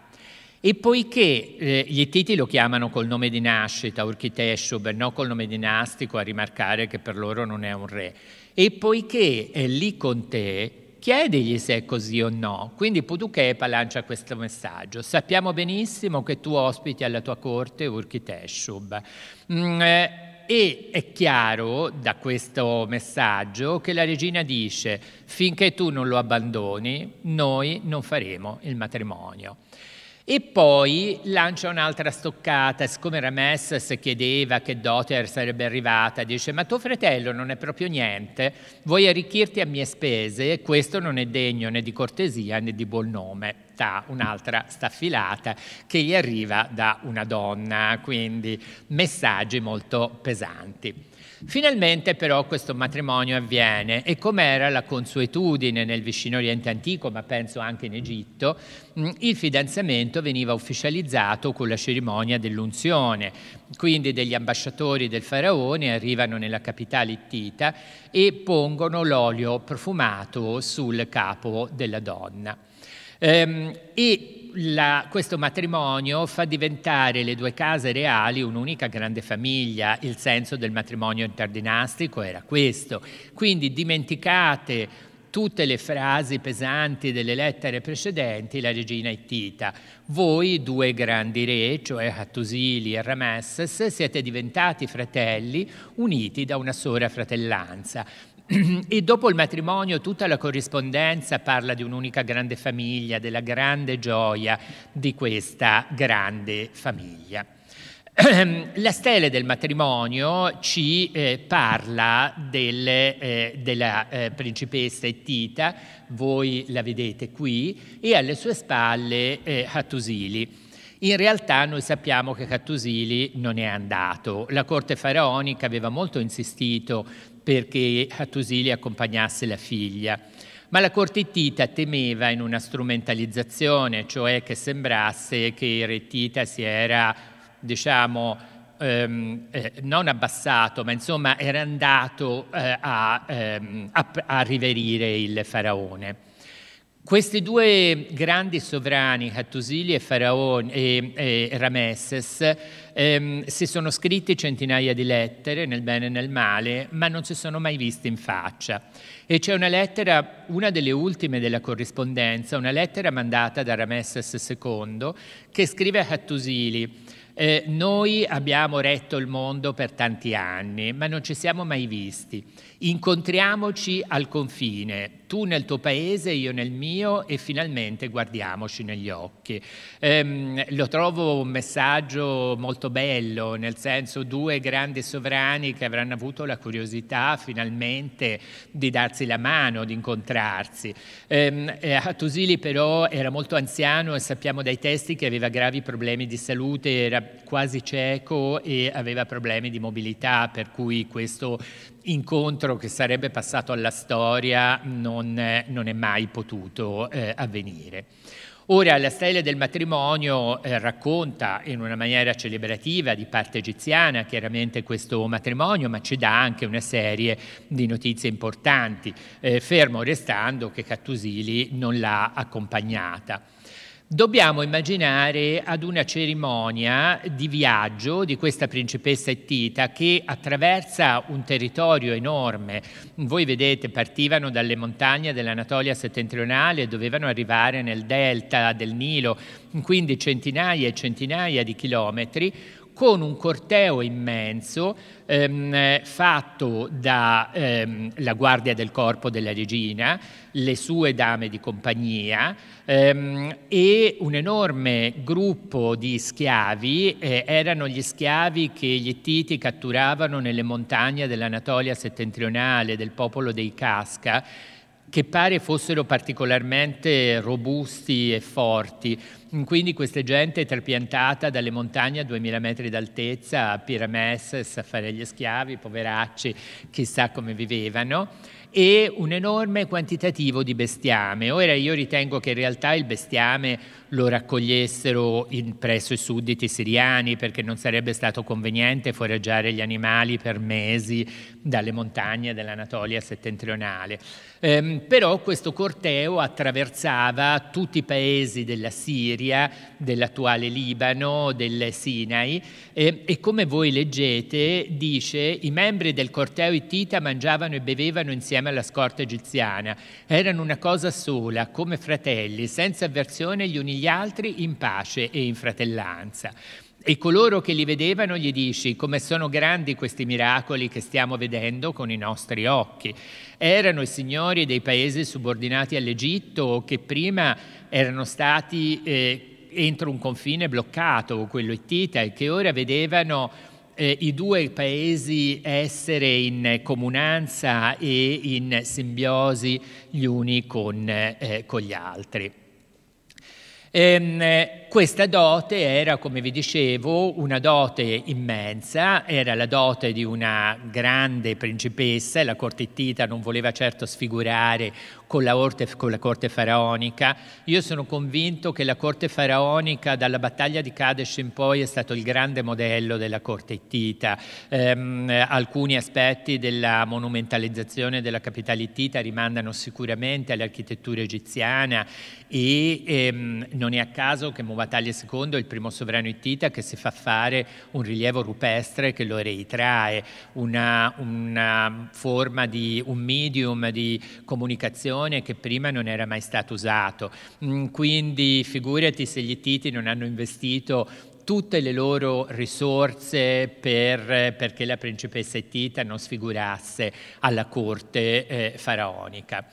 Speaker 3: E poiché eh, gli Titi lo chiamano col nome di nascita, Urchiteshub, non col nome dinastico, a rimarcare che per loro non è un re, e poiché è eh, lì con te, chiedigli se è così o no. Quindi Puduchepa lancia questo messaggio. Sappiamo benissimo che tu ospiti alla tua corte Urchiteshub. Mm, eh, e è chiaro da questo messaggio che la regina dice finché tu non lo abbandoni noi non faremo il matrimonio. E poi lancia un'altra stoccata, siccome Rames chiedeva che Doter sarebbe arrivata, dice ma tuo fratello non è proprio niente, vuoi arricchirti a mie spese e questo non è degno né di cortesia né di buon nome sta un'altra staffilata che gli arriva da una donna, quindi messaggi molto pesanti. Finalmente però questo matrimonio avviene e come era la consuetudine nel vicino Oriente antico, ma penso anche in Egitto, mm, il fidanzamento veniva ufficializzato con la cerimonia dell'unzione, quindi degli ambasciatori del faraone arrivano nella capitale ittita e pongono l'olio profumato sul capo della donna. Ehm, e la, questo matrimonio fa diventare le due case reali un'unica grande famiglia, il senso del matrimonio interdinastico era questo. Quindi dimenticate tutte le frasi pesanti delle lettere precedenti la regina Ittita. Voi due grandi re, cioè Hattusili e Ramesses, siete diventati fratelli uniti da una sola fratellanza e dopo il matrimonio tutta la corrispondenza parla di un'unica grande famiglia, della grande gioia di questa grande famiglia. La stele del matrimonio ci eh, parla del, eh, della eh, principessa Ettita, voi la vedete qui, e alle sue spalle eh, Hattusili. In realtà noi sappiamo che Cattusili non è andato. La corte faraonica aveva molto insistito perché Hattusili accompagnasse la figlia. Ma la corte Tita temeva in una strumentalizzazione, cioè che sembrasse che il re Tita si era, diciamo, ehm, eh, non abbassato, ma insomma era andato eh, a, ehm, a, a riverire il faraone. Questi due grandi sovrani, Hattusili e, Faraone, e, e Ramesses, ehm, si sono scritti centinaia di lettere nel bene e nel male, ma non si sono mai visti in faccia. E c'è una lettera, una delle ultime della corrispondenza, una lettera mandata da Ramesses II, che scrive a Hattusili. Eh, noi abbiamo retto il mondo per tanti anni, ma non ci siamo mai visti. Incontriamoci al confine, tu nel tuo paese, io nel mio e finalmente guardiamoci negli occhi. Ehm, lo trovo un messaggio molto bello, nel senso due grandi sovrani che avranno avuto la curiosità finalmente di darsi la mano, di incontrarsi. Ehm, Hattusili eh, però era molto anziano e sappiamo dai testi che aveva gravi problemi di salute, era quasi cieco e aveva problemi di mobilità, per cui questo incontro che sarebbe passato alla storia non, non è mai potuto eh, avvenire. Ora, la stella del matrimonio eh, racconta in una maniera celebrativa di parte egiziana chiaramente questo matrimonio, ma ci dà anche una serie di notizie importanti, eh, fermo restando che Cattusili non l'ha accompagnata. Dobbiamo immaginare ad una cerimonia di viaggio di questa principessa Ettita che attraversa un territorio enorme. Voi vedete, partivano dalle montagne dell'Anatolia settentrionale e dovevano arrivare nel delta del Nilo, quindi centinaia e centinaia di chilometri con un corteo immenso ehm, fatto dalla ehm, guardia del corpo della regina, le sue dame di compagnia ehm, e un enorme gruppo di schiavi, eh, erano gli schiavi che gli Ettiti catturavano nelle montagne dell'Anatolia settentrionale, del popolo dei Casca, che pare fossero particolarmente robusti e forti. Quindi questa gente è trapiantata dalle montagne a 2000 metri d'altezza, a Piramesses, a fare gli schiavi, poveracci, chissà come vivevano, e un enorme quantitativo di bestiame. Ora io ritengo che in realtà il bestiame lo raccogliessero in, presso i sudditi siriani perché non sarebbe stato conveniente foraggiare gli animali per mesi dalle montagne dell'Anatolia settentrionale. Ehm, però questo corteo attraversava tutti i paesi della Siria, dell'attuale Libano, del Sinai e, e come voi leggete dice i membri del corteo itita mangiavano e bevevano insieme alla scorta egiziana, erano una cosa sola, come fratelli, senza avversione gli uni gli altri in pace e in fratellanza. E coloro che li vedevano gli dici come sono grandi questi miracoli che stiamo vedendo con i nostri occhi. Erano i signori dei paesi subordinati all'Egitto che prima erano stati eh, entro un confine bloccato, quello ittita, e che ora vedevano eh, i due paesi essere in comunanza e in simbiosi gli uni con, eh, con gli altri. En... Eh, questa dote era, come vi dicevo, una dote immensa, era la dote di una grande principessa e la corte ittita non voleva certo sfigurare con la, orte, con la, corte faraonica. Io sono convinto che la corte faraonica dalla battaglia di Kadesh in poi è stato il grande modello della corte ittita. Ehm, alcuni aspetti della monumentalizzazione della capitale ittita rimandano sicuramente all'architettura egiziana e ehm, non è a caso che Mubarak Muvataglia II, il primo sovrano ittita, che si fa fare un rilievo rupestre che lo reitrae, una, una forma di un medium di comunicazione che prima non era mai stato usato. Mm, quindi figurati se gli ittiti non hanno investito tutte le loro risorse per, perché la principessa Ettita non sfigurasse alla corte eh, faraonica.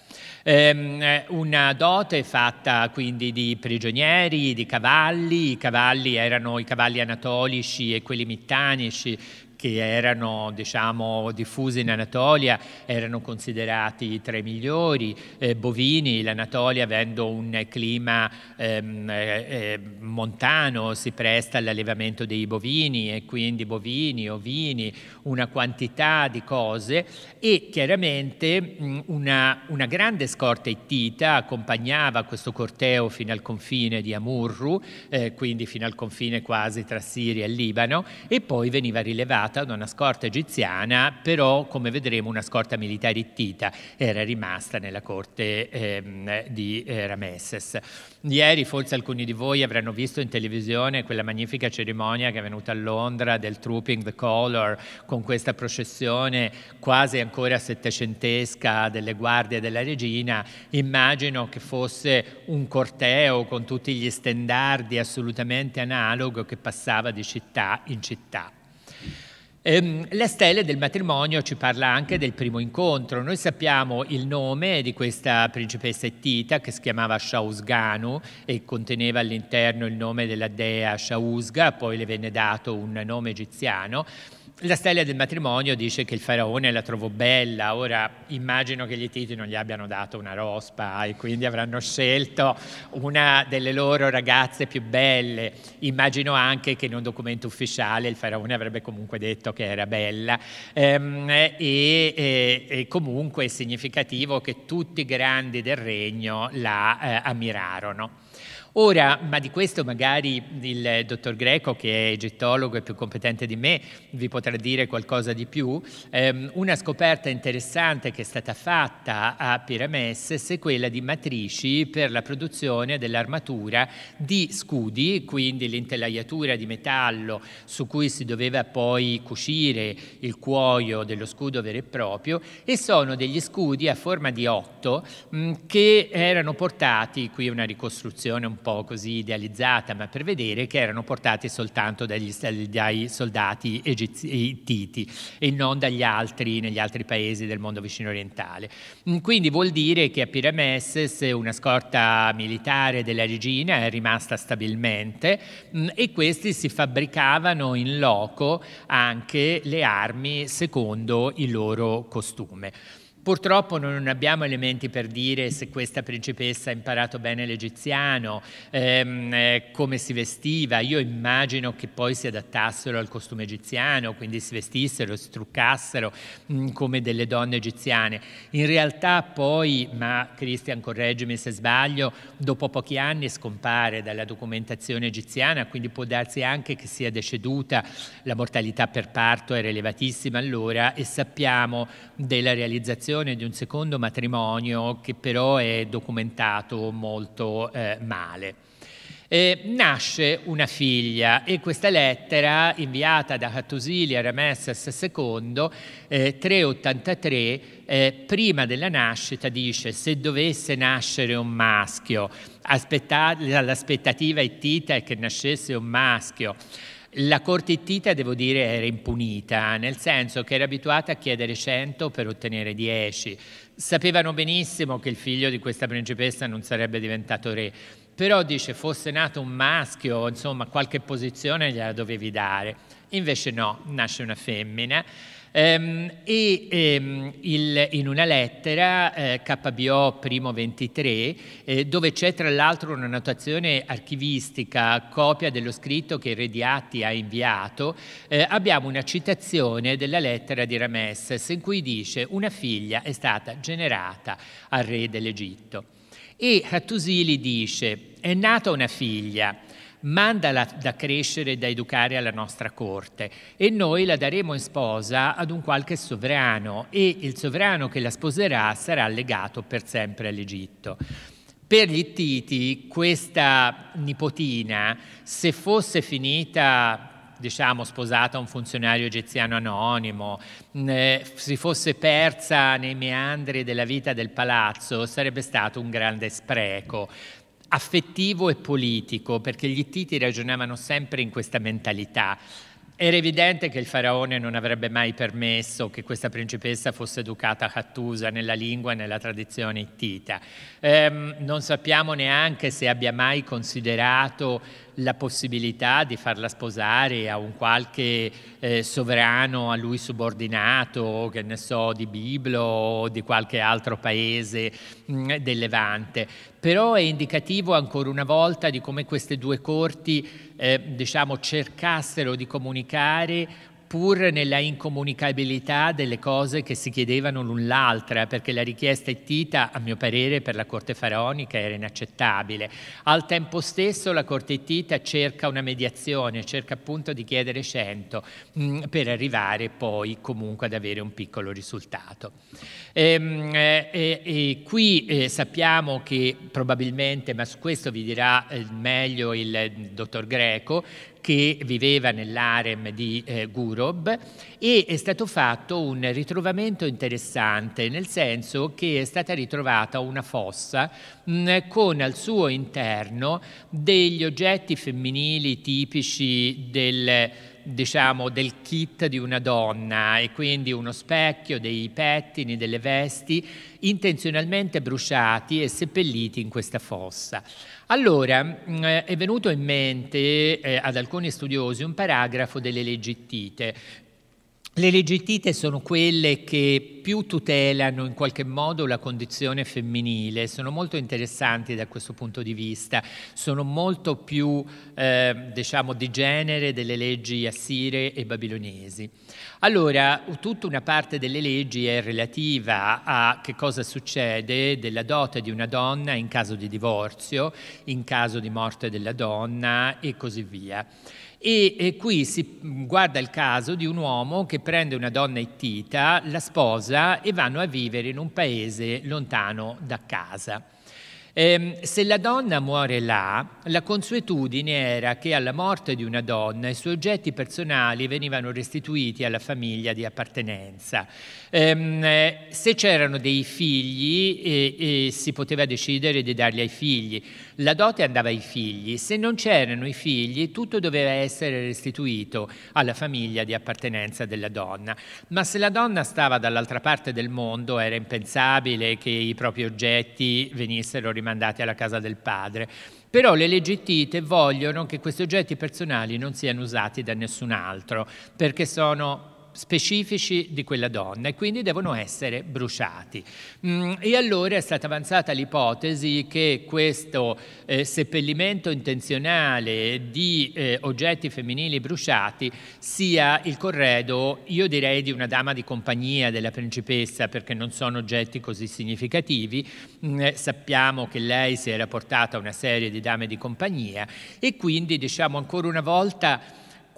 Speaker 3: Ehm, una dote fatta quindi di prigionieri, di cavalli, i cavalli erano i cavalli anatolici e quelli mittanici che erano diciamo, diffusi in Anatolia erano considerati tra i migliori, eh, bovini, l'Anatolia avendo un clima ehm, eh, eh, montano si presta all'allevamento dei bovini e quindi bovini, ovini, una quantità di cose e chiaramente mh, una, una, grande scorta ittita accompagnava questo corteo fino al confine di Amurru, eh, quindi fino al confine quasi tra Siria e Libano e poi veniva rilevato guidata da una scorta egiziana, però come vedremo una scorta militare ittita era rimasta nella corte ehm, di eh, Ramesses. Ieri forse alcuni di voi avranno visto in televisione quella magnifica cerimonia che è venuta a Londra del Trooping the Color con questa processione quasi ancora settecentesca delle guardie della regina. Immagino che fosse un corteo con tutti gli stendardi assolutamente analogo che passava di città in città. Ehm, La stella del matrimonio ci parla anche del primo incontro. Noi sappiamo il nome di questa principessa ettita che si chiamava Shausganu e conteneva all'interno il nome della dea Shausga, poi le venne dato un nome egiziano la stella del matrimonio dice che il faraone la trovò bella, ora immagino che gli Titi non gli abbiano dato una rospa e quindi avranno scelto una delle loro ragazze più belle. Immagino anche che in un documento ufficiale il faraone avrebbe comunque detto che era bella ehm, e, e, e, comunque è significativo che tutti i grandi del regno la eh, ammirarono. Ora, ma di questo magari il dottor Greco, che è egittologo e più competente di me, vi potrà dire qualcosa di più. Eh, una scoperta interessante che è stata fatta a Pirames è quella di matrici per la produzione dell'armatura di scudi, quindi l'intelaiatura di metallo su cui si doveva poi cucire il cuoio dello scudo vero e proprio, e sono degli scudi a forma di otto mh, che erano portati, qui una ricostruzione un po' po' così idealizzata, ma per vedere che erano portati soltanto dagli, dai soldati egittiti eh, e non dagli altri, negli altri paesi del mondo vicino orientale. Mm, quindi vuol dire che a Pirameses una scorta militare della regina è rimasta stabilmente mm, e questi si fabbricavano in loco anche le armi secondo il loro costume. Purtroppo non abbiamo elementi per dire se questa principessa ha imparato bene l'egiziano, ehm, eh, come si vestiva. Io immagino che poi si adattassero al costume egiziano, quindi si vestissero, si truccassero mh, mm, come delle donne egiziane. In realtà poi, ma Christian correggimi se sbaglio, dopo pochi anni scompare dalla documentazione egiziana, quindi può darsi anche che sia deceduta. La mortalità per parto era elevatissima allora e sappiamo della realizzazione tentazione di un secondo matrimonio che però è documentato molto eh, male. Eh, nasce una figlia e questa lettera inviata da Hattusili a Ramesses II, eh, 383, eh, prima della nascita dice se dovesse nascere un maschio, aspetta- l'aspettativa ittita è che nascesse un maschio, la corte ittita, devo dire, era impunita, nel senso che era abituata a chiedere 100 per ottenere 10. Sapevano benissimo che il figlio di questa principessa non sarebbe diventato re, però dice fosse nato un maschio, insomma qualche posizione gliela dovevi dare. Invece no, nasce una femmina Ehm, e ehm, in una lettera, eh, KBO primo 23, eh, dove c'è tra l'altro una notazione archivistica, copia dello scritto che il re di Atti ha inviato, eh, abbiamo una citazione della lettera di Ramesses in cui dice una figlia è stata generata al re dell'Egitto. E Hattusili dice è nata una figlia, mandala da crescere e da educare alla nostra corte e noi la daremo in sposa ad un qualche sovrano e il sovrano che la sposerà sarà legato per sempre all'Egitto. Per gli Ittiti questa nipotina, se fosse finita diciamo, sposata a un funzionario egiziano anonimo, eh, si fosse persa nei meandri della vita del palazzo, sarebbe stato un grande spreco affettivo e politico, perché gli ittiti ragionavano sempre in questa mentalità. Era evidente che il faraone non avrebbe mai permesso che questa principessa fosse educata a Cattusa nella lingua e nella tradizione ittita. Ehm, non sappiamo neanche se abbia mai considerato la possibilità di farla sposare a un qualche eh, sovrano a lui subordinato, che ne so, di Biblo o di qualche altro paese mh, mm, del Levante. Però è indicativo ancora una volta di come queste due corti eh, diciamo, cercassero di comunicare pur nella incomunicabilità delle cose che si chiedevano l'un l'altra, perché la richiesta ettita, a mio parere, per la corte faraonica era inaccettabile. Al tempo stesso la corte ettita cerca una mediazione, cerca appunto di chiedere 100 mh, mm, per arrivare poi comunque ad avere un piccolo risultato. E, ehm, eh, e, e qui eh, sappiamo che probabilmente, ma su questo vi dirà eh, meglio il eh, dottor Greco, che viveva nell'arem di eh, Gurob e è stato fatto un ritrovamento interessante, nel senso che è stata ritrovata una fossa mh, mm, con al suo interno degli oggetti femminili tipici del diciamo, del kit di una donna e quindi uno specchio, dei pettini, delle vesti, intenzionalmente bruciati e seppelliti in questa fossa. Allora, mm, eh, è venuto in mente eh, ad alcuni studiosi un paragrafo delle leggi le leggi tite sono quelle che più tutelano in qualche modo la condizione femminile, sono molto interessanti da questo punto di vista, sono molto più eh, diciamo di genere delle leggi assire e babilonesi. Allora, tutta una parte delle leggi è relativa a che cosa succede della dote di una donna in caso di divorzio, in caso di morte della donna e così via. E, e, qui si guarda il caso di un uomo che prende una donna ittita, la sposa e vanno a vivere in un paese lontano da casa. Ehm, se la donna muore là, la consuetudine era che alla morte di una donna i suoi oggetti personali venivano restituiti alla famiglia di appartenenza. Ehm, se c'erano dei figli si poteva decidere di darli ai figli, la dote andava ai figli, se non c'erano i figli tutto doveva essere restituito alla famiglia di appartenenza della donna, ma se la donna stava dall'altra parte del mondo era impensabile che i propri oggetti venissero rimandati alla casa del padre. Però le leggi vogliono che questi oggetti personali non siano usati da nessun altro, perché sono specifici di quella donna e quindi devono essere bruciati. Mm, e allora è stata avanzata l'ipotesi che questo eh, seppellimento intenzionale di eh, oggetti femminili bruciati sia il corredo, io direi, di una dama di compagnia della principessa perché non sono oggetti così significativi. Mm, eh, sappiamo che lei si era portata una serie di dame di compagnia e quindi diciamo ancora una volta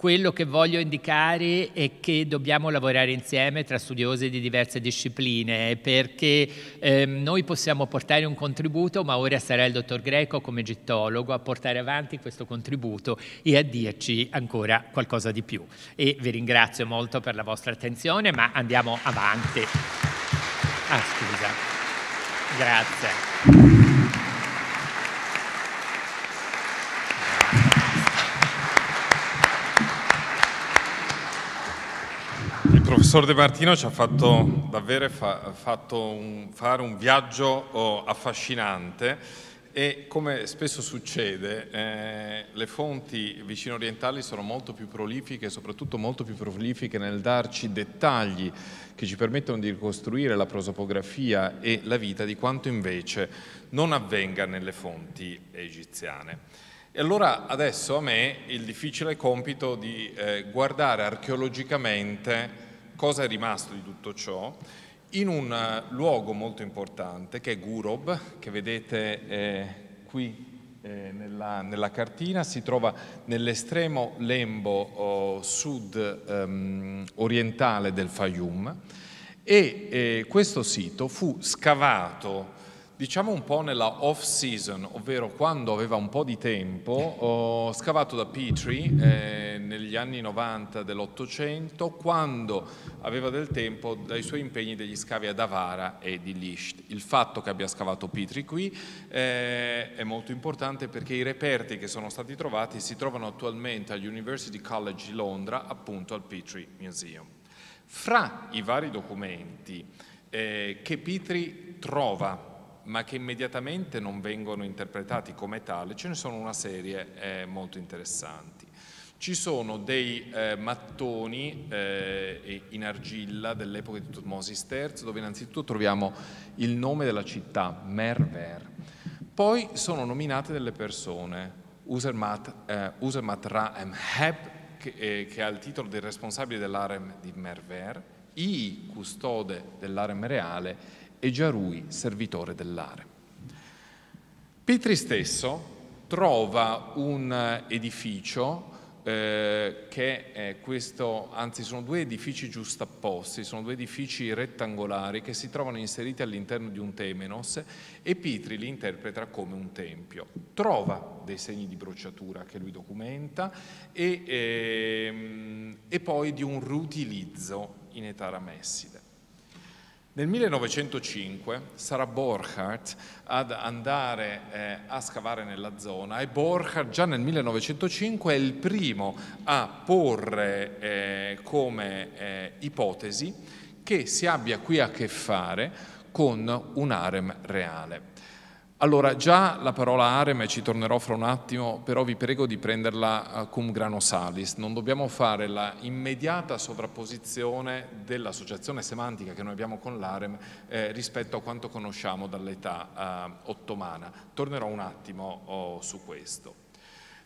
Speaker 3: quello che voglio indicare è che dobbiamo lavorare insieme tra studiosi di diverse discipline perché ehm, noi possiamo portare un contributo, ma ora sarà il dottor Greco come egittologo a portare avanti questo contributo e a dirci ancora qualcosa di più. E vi ringrazio molto per la vostra attenzione, ma andiamo avanti. Ah, scusa. Grazie.
Speaker 2: professor De Martino ci ha fatto davvero fa, fatto un, fare un viaggio oh, affascinante e come spesso succede eh, le fonti vicino orientali sono molto più prolifiche e soprattutto molto più prolifiche nel darci dettagli che ci permettono di ricostruire la prosopografia e la vita di quanto invece non avvenga nelle fonti egiziane. E allora adesso a me il difficile compito di eh, guardare archeologicamente cosa è rimasto di tutto ciò? In un eh, luogo molto importante che è Gurob, che vedete eh, qui eh, nella, nella, cartina, si trova nell'estremo lembo oh, sud ehm, orientale del Fayum e eh, questo sito fu scavato diciamo un po' nella off season, ovvero quando aveva un po' di tempo, ho scavato da Petrie eh, negli anni 90 dell'Ottocento, quando aveva del tempo dai suoi impegni degli scavi ad Avara e di Liszt. Il fatto che abbia scavato Petrie qui eh, è molto importante perché i reperti che sono stati trovati si trovano attualmente all'University College di Londra, appunto al Petrie Museum. Fra i vari documenti eh, che Petrie trova ma che immediatamente non vengono interpretati come tale, ce ne sono una serie eh, molto interessanti. Ci sono dei eh, mattoni eh, in argilla dell'epoca di Tutmosis III, dove innanzitutto troviamo il nome della città, Merver. Poi sono nominate delle persone, Usermat, eh, Usermat Ra'em Heb, che, eh, che ha il titolo del responsabile dell'arem di Merver, I, custode dell'arem reale, e Giarui, servitore dell'Are. Petri stesso trova un edificio eh, che è questo, anzi sono due edifici giustapposti, sono due edifici rettangolari che si trovano inseriti all'interno di un temenos e Pitri li interpreta come un tempio. Trova dei segni di bruciatura che lui documenta e, eh, e poi di un riutilizzo in età ramesside. Nel 1905 sarà Borchardt ad andare eh, a scavare nella zona e Borchardt già nel 1905 è il primo a porre eh, come eh, ipotesi che si abbia qui a che fare con un harem reale. Allora, già la parola arema, e ci tornerò fra un attimo, però vi prego di prenderla eh, cum grano salis. Non dobbiamo fare la immediata sovrapposizione dell'associazione semantica che noi abbiamo con l'arem eh, rispetto a quanto conosciamo dall'età eh, ottomana. Tornerò un attimo oh, su questo.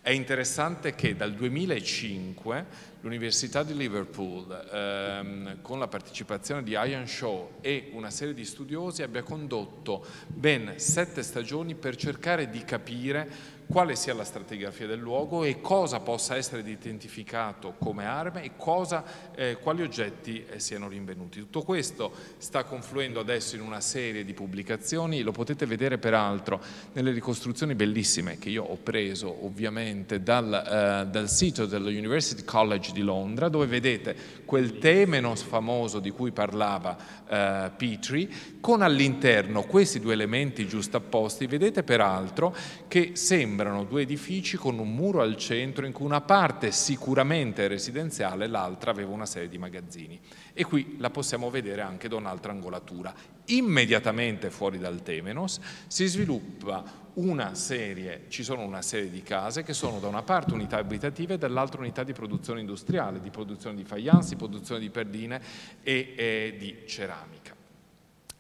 Speaker 2: È interessante che dal 2005 l'Università di Liverpool, ehm, con la partecipazione di Ian Shaw e una serie di studiosi, abbia condotto ben sette stagioni per cercare di capire quale sia la stratigrafia del luogo e cosa possa essere identificato come arma e cosa, eh, quali oggetti eh, siano rinvenuti. Tutto questo sta confluendo adesso in una serie di pubblicazioni, lo potete vedere peraltro nelle ricostruzioni bellissime che io ho preso ovviamente dal, eh, dal sito dell'University College di Londra dove vedete quel temenos famoso di cui parlava eh, Petrie con all'interno questi due elementi giustapposti, vedete peraltro che sembra sembrano due edifici con un muro al centro in cui una parte sicuramente è residenziale, l'altra aveva una serie di magazzini. E qui la possiamo vedere anche da un'altra angolatura. Immediatamente fuori dal Temenos si sviluppa una serie, ci sono una serie di case che sono da una parte unità abitative e dall'altra unità di produzione industriale, di produzione di faianze, di produzione di perdine e, e eh, di ceramica.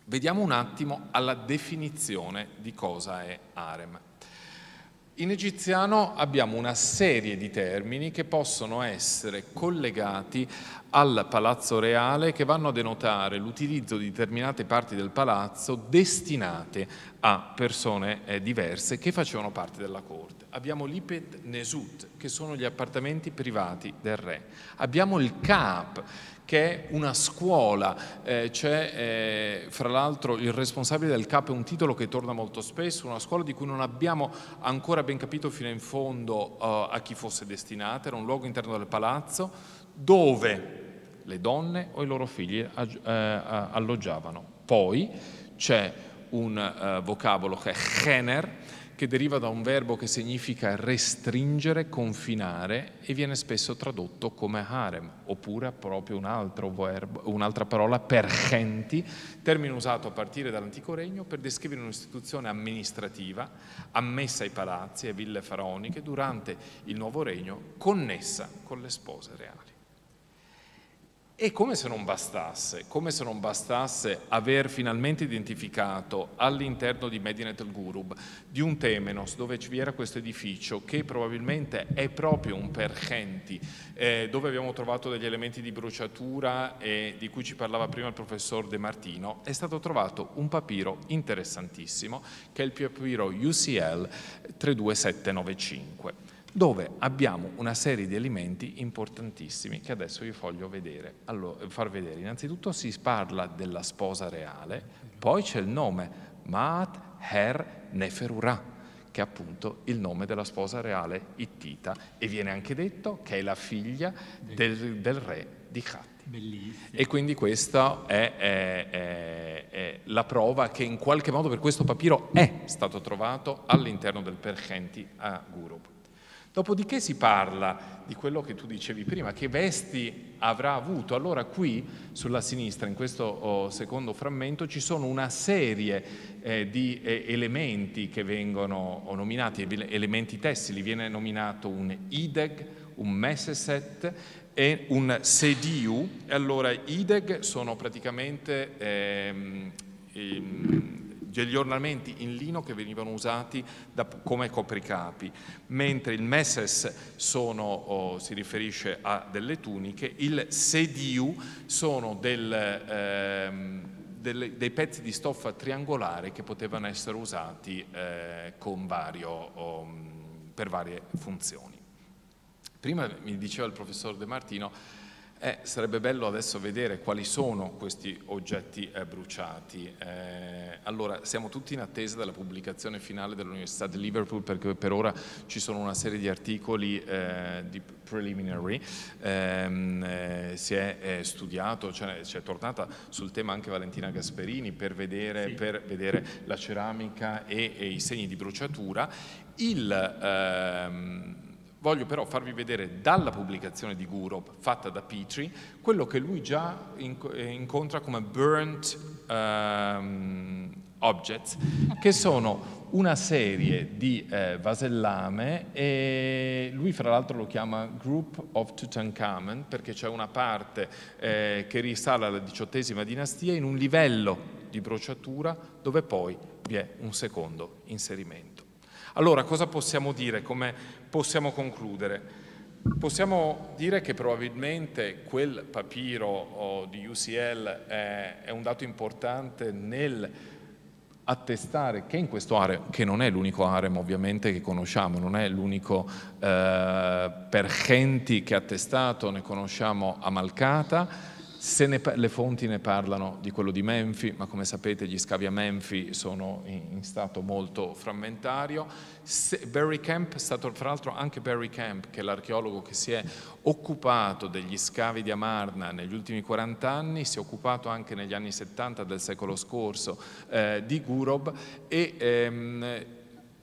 Speaker 2: Vediamo un attimo alla definizione di cosa è AREM. In egiziano abbiamo una serie di termini che possono essere collegati al palazzo reale che vanno a denotare l'utilizzo di determinate parti del palazzo destinate a persone eh, diverse che facevano parte della corte. Abbiamo l'ipet nesut, che sono gli appartamenti privati del re. Abbiamo il cap, che è una scuola, eh, c'è eh, fra l'altro il responsabile del capo, è un titolo che torna molto spesso, una scuola di cui non abbiamo ancora ben capito fino in fondo eh, a chi fosse destinata, era un luogo interno del palazzo dove le donne o i loro figli eh, alloggiavano. Poi c'è un eh, vocabolo che è Chener, che deriva da un verbo che significa restringere, confinare e viene spesso tradotto come harem, oppure proprio un verbo, un'altra parola, per genti, termine usato a partire dall'antico regno per descrivere un'istituzione amministrativa ammessa ai palazzi e ville faraoniche durante il nuovo regno connessa con le spose reali. E come se non bastasse, come se non bastasse aver finalmente identificato all'interno di Medinet el Gurub di un temenos dove ci era questo edificio che probabilmente è proprio un pergenti, eh, dove abbiamo trovato degli elementi di bruciatura e di cui ci parlava prima il professor De Martino, è stato trovato un papiro interessantissimo che è il papiro UCL 32795 dove abbiamo una serie di elementi importantissimi che adesso vi voglio vedere. Allora, far vedere. Innanzitutto si parla della sposa reale, poi c'è il nome Maat Her Neferura, che è appunto il nome della sposa reale Ittita e viene anche detto che è la figlia del, del re di Kat.
Speaker 3: Bellissimo.
Speaker 2: E quindi questa è, è, è, è, la prova che in qualche modo per questo papiro è stato trovato all'interno del Perchenti a Gurub. Dopodiché si parla di quello che tu dicevi prima, che vesti avrà avuto. Allora qui sulla sinistra, in questo oh, secondo frammento, ci sono una serie eh, di eh, elementi che vengono oh, nominati, elementi tessili, viene nominato un ideg, un meseset e un sediu. Allora ideg sono praticamente... Ehm, ehm, gli ornamenti in lino che venivano usati da, come copricapi, mentre il messes sono, oh, si riferisce a delle tuniche, il sediu sono del, ehm, del, dei pezzi di stoffa triangolare che potevano essere usati eh, vario, oh, per varie funzioni. Prima mi diceva il professor De Martino eh, sarebbe bello adesso vedere quali sono questi oggetti eh, bruciati. Eh, allora, siamo tutti in attesa della pubblicazione finale dell'Università di Liverpool perché per ora ci sono una serie di articoli eh, di preliminary, ehm, eh, si è, è eh, studiato, cioè, è tornata sul tema anche Valentina Gasperini per vedere, sì. per vedere la ceramica e, e, i segni di bruciatura. Il, ehm, Voglio però farvi vedere dalla pubblicazione di Gurov, fatta da Petri quello che lui già eh, incontra come burnt um, objects, che sono una serie di eh, vasellame e lui fra l'altro lo chiama Group of Tutankhamen perché c'è una parte eh, che risale alla diciottesima dinastia in un livello di bruciatura dove poi vi è un secondo inserimento. Allora cosa possiamo dire? Come possiamo concludere? Possiamo dire che probabilmente quel papiro di UCL è, un dato importante nel attestare che in questo harem, che non è l'unico harem ovviamente che conosciamo, non è l'unico eh, genti che ha attestato, ne conosciamo a Amalcata, Par- le fonti ne parlano di quello di Menfi, ma come sapete gli scavi a Menfi sono in, in stato molto frammentario. Se, Barry Camp è stato, fra l'altro anche Barry Camp, che è l'archeologo che si è occupato degli scavi di Amarna negli ultimi 40 anni, si è occupato anche negli anni 70 del secolo scorso eh, di Gurob e ehm,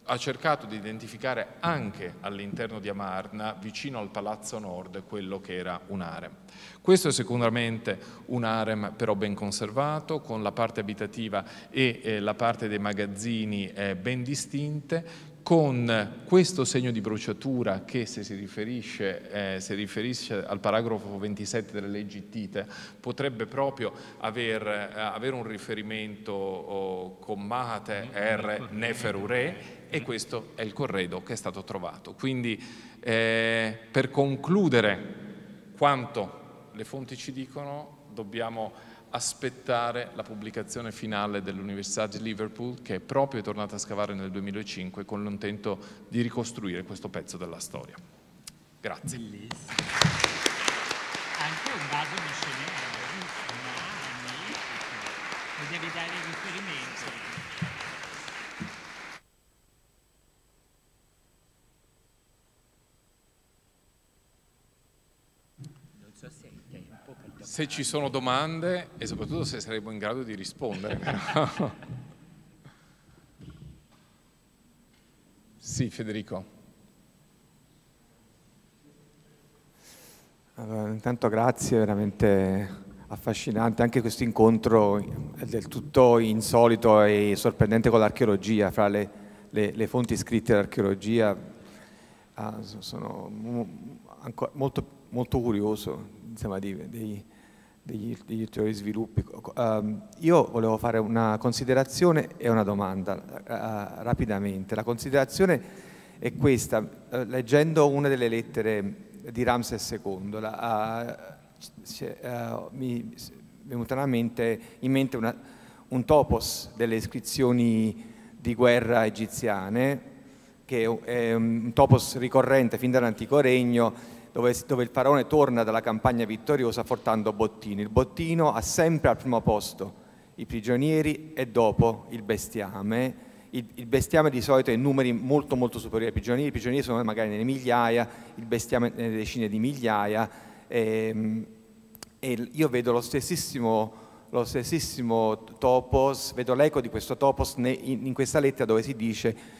Speaker 2: ha cercato di identificare anche all'interno di Amarna, vicino al Palazzo Nord, quello che era un harem. Questo è sicuramente un harem però ben conservato, con la parte abitativa e eh, la parte dei magazzini eh, ben distinte, con questo segno di bruciatura che se si riferisce, eh, si riferisce, al paragrafo 27 delle leggi Tite potrebbe proprio aver, eh, avere un riferimento oh, con Mate R Neferure e questo è il corredo che è stato trovato. Quindi eh, per concludere quanto le fonti ci dicono dobbiamo aspettare la pubblicazione finale dell'Università di Liverpool che è proprio tornata a scavare nel 2005 con l'intento di ricostruire questo pezzo della storia. Grazie. Bellissimo. Anche
Speaker 3: un vaso missionario, magnifico, magnifico. Vogliamo dare riferimento? se ci sono
Speaker 2: domande e soprattutto se saremo in grado di rispondere. sì, Federico.
Speaker 1: Allora, intanto grazie, veramente affascinante anche questo incontro del tutto insolito e sorprendente con l'archeologia, fra le, le, le, fonti scritte dell'archeologia ah, sono molto, molto curioso insomma, di, di, degli, degli ulteriori sviluppi. Um, io volevo fare una considerazione e una domanda uh, rapidamente. La considerazione è questa, uh, leggendo una delle lettere di Ramses II, la, uh, mi è venuta mente, in mente una, un topos delle iscrizioni di guerra egiziane, che è un topos ricorrente fin dall'antico regno, dove, dove il faraone torna dalla campagna vittoriosa portando bottini. Il bottino ha sempre al primo posto i prigionieri e dopo il bestiame. Il, il bestiame di solito è in numeri molto molto superiori ai prigionieri, i prigionieri sono magari nelle migliaia, il bestiame nelle decine di migliaia. Ehm, e, e io vedo lo stessissimo, lo stessissimo, topos, vedo l'eco di questo topos in, in questa lettera dove si dice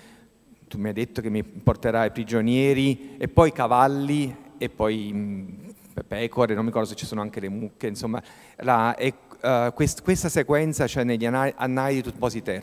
Speaker 1: tu mi hai detto che mi porterai prigionieri e poi cavalli e poi mh, mm, pecore, non mi ricordo se ci sono anche le mucche, insomma, la, e, uh, quest, questa sequenza c'è negli annali di Tutposi III,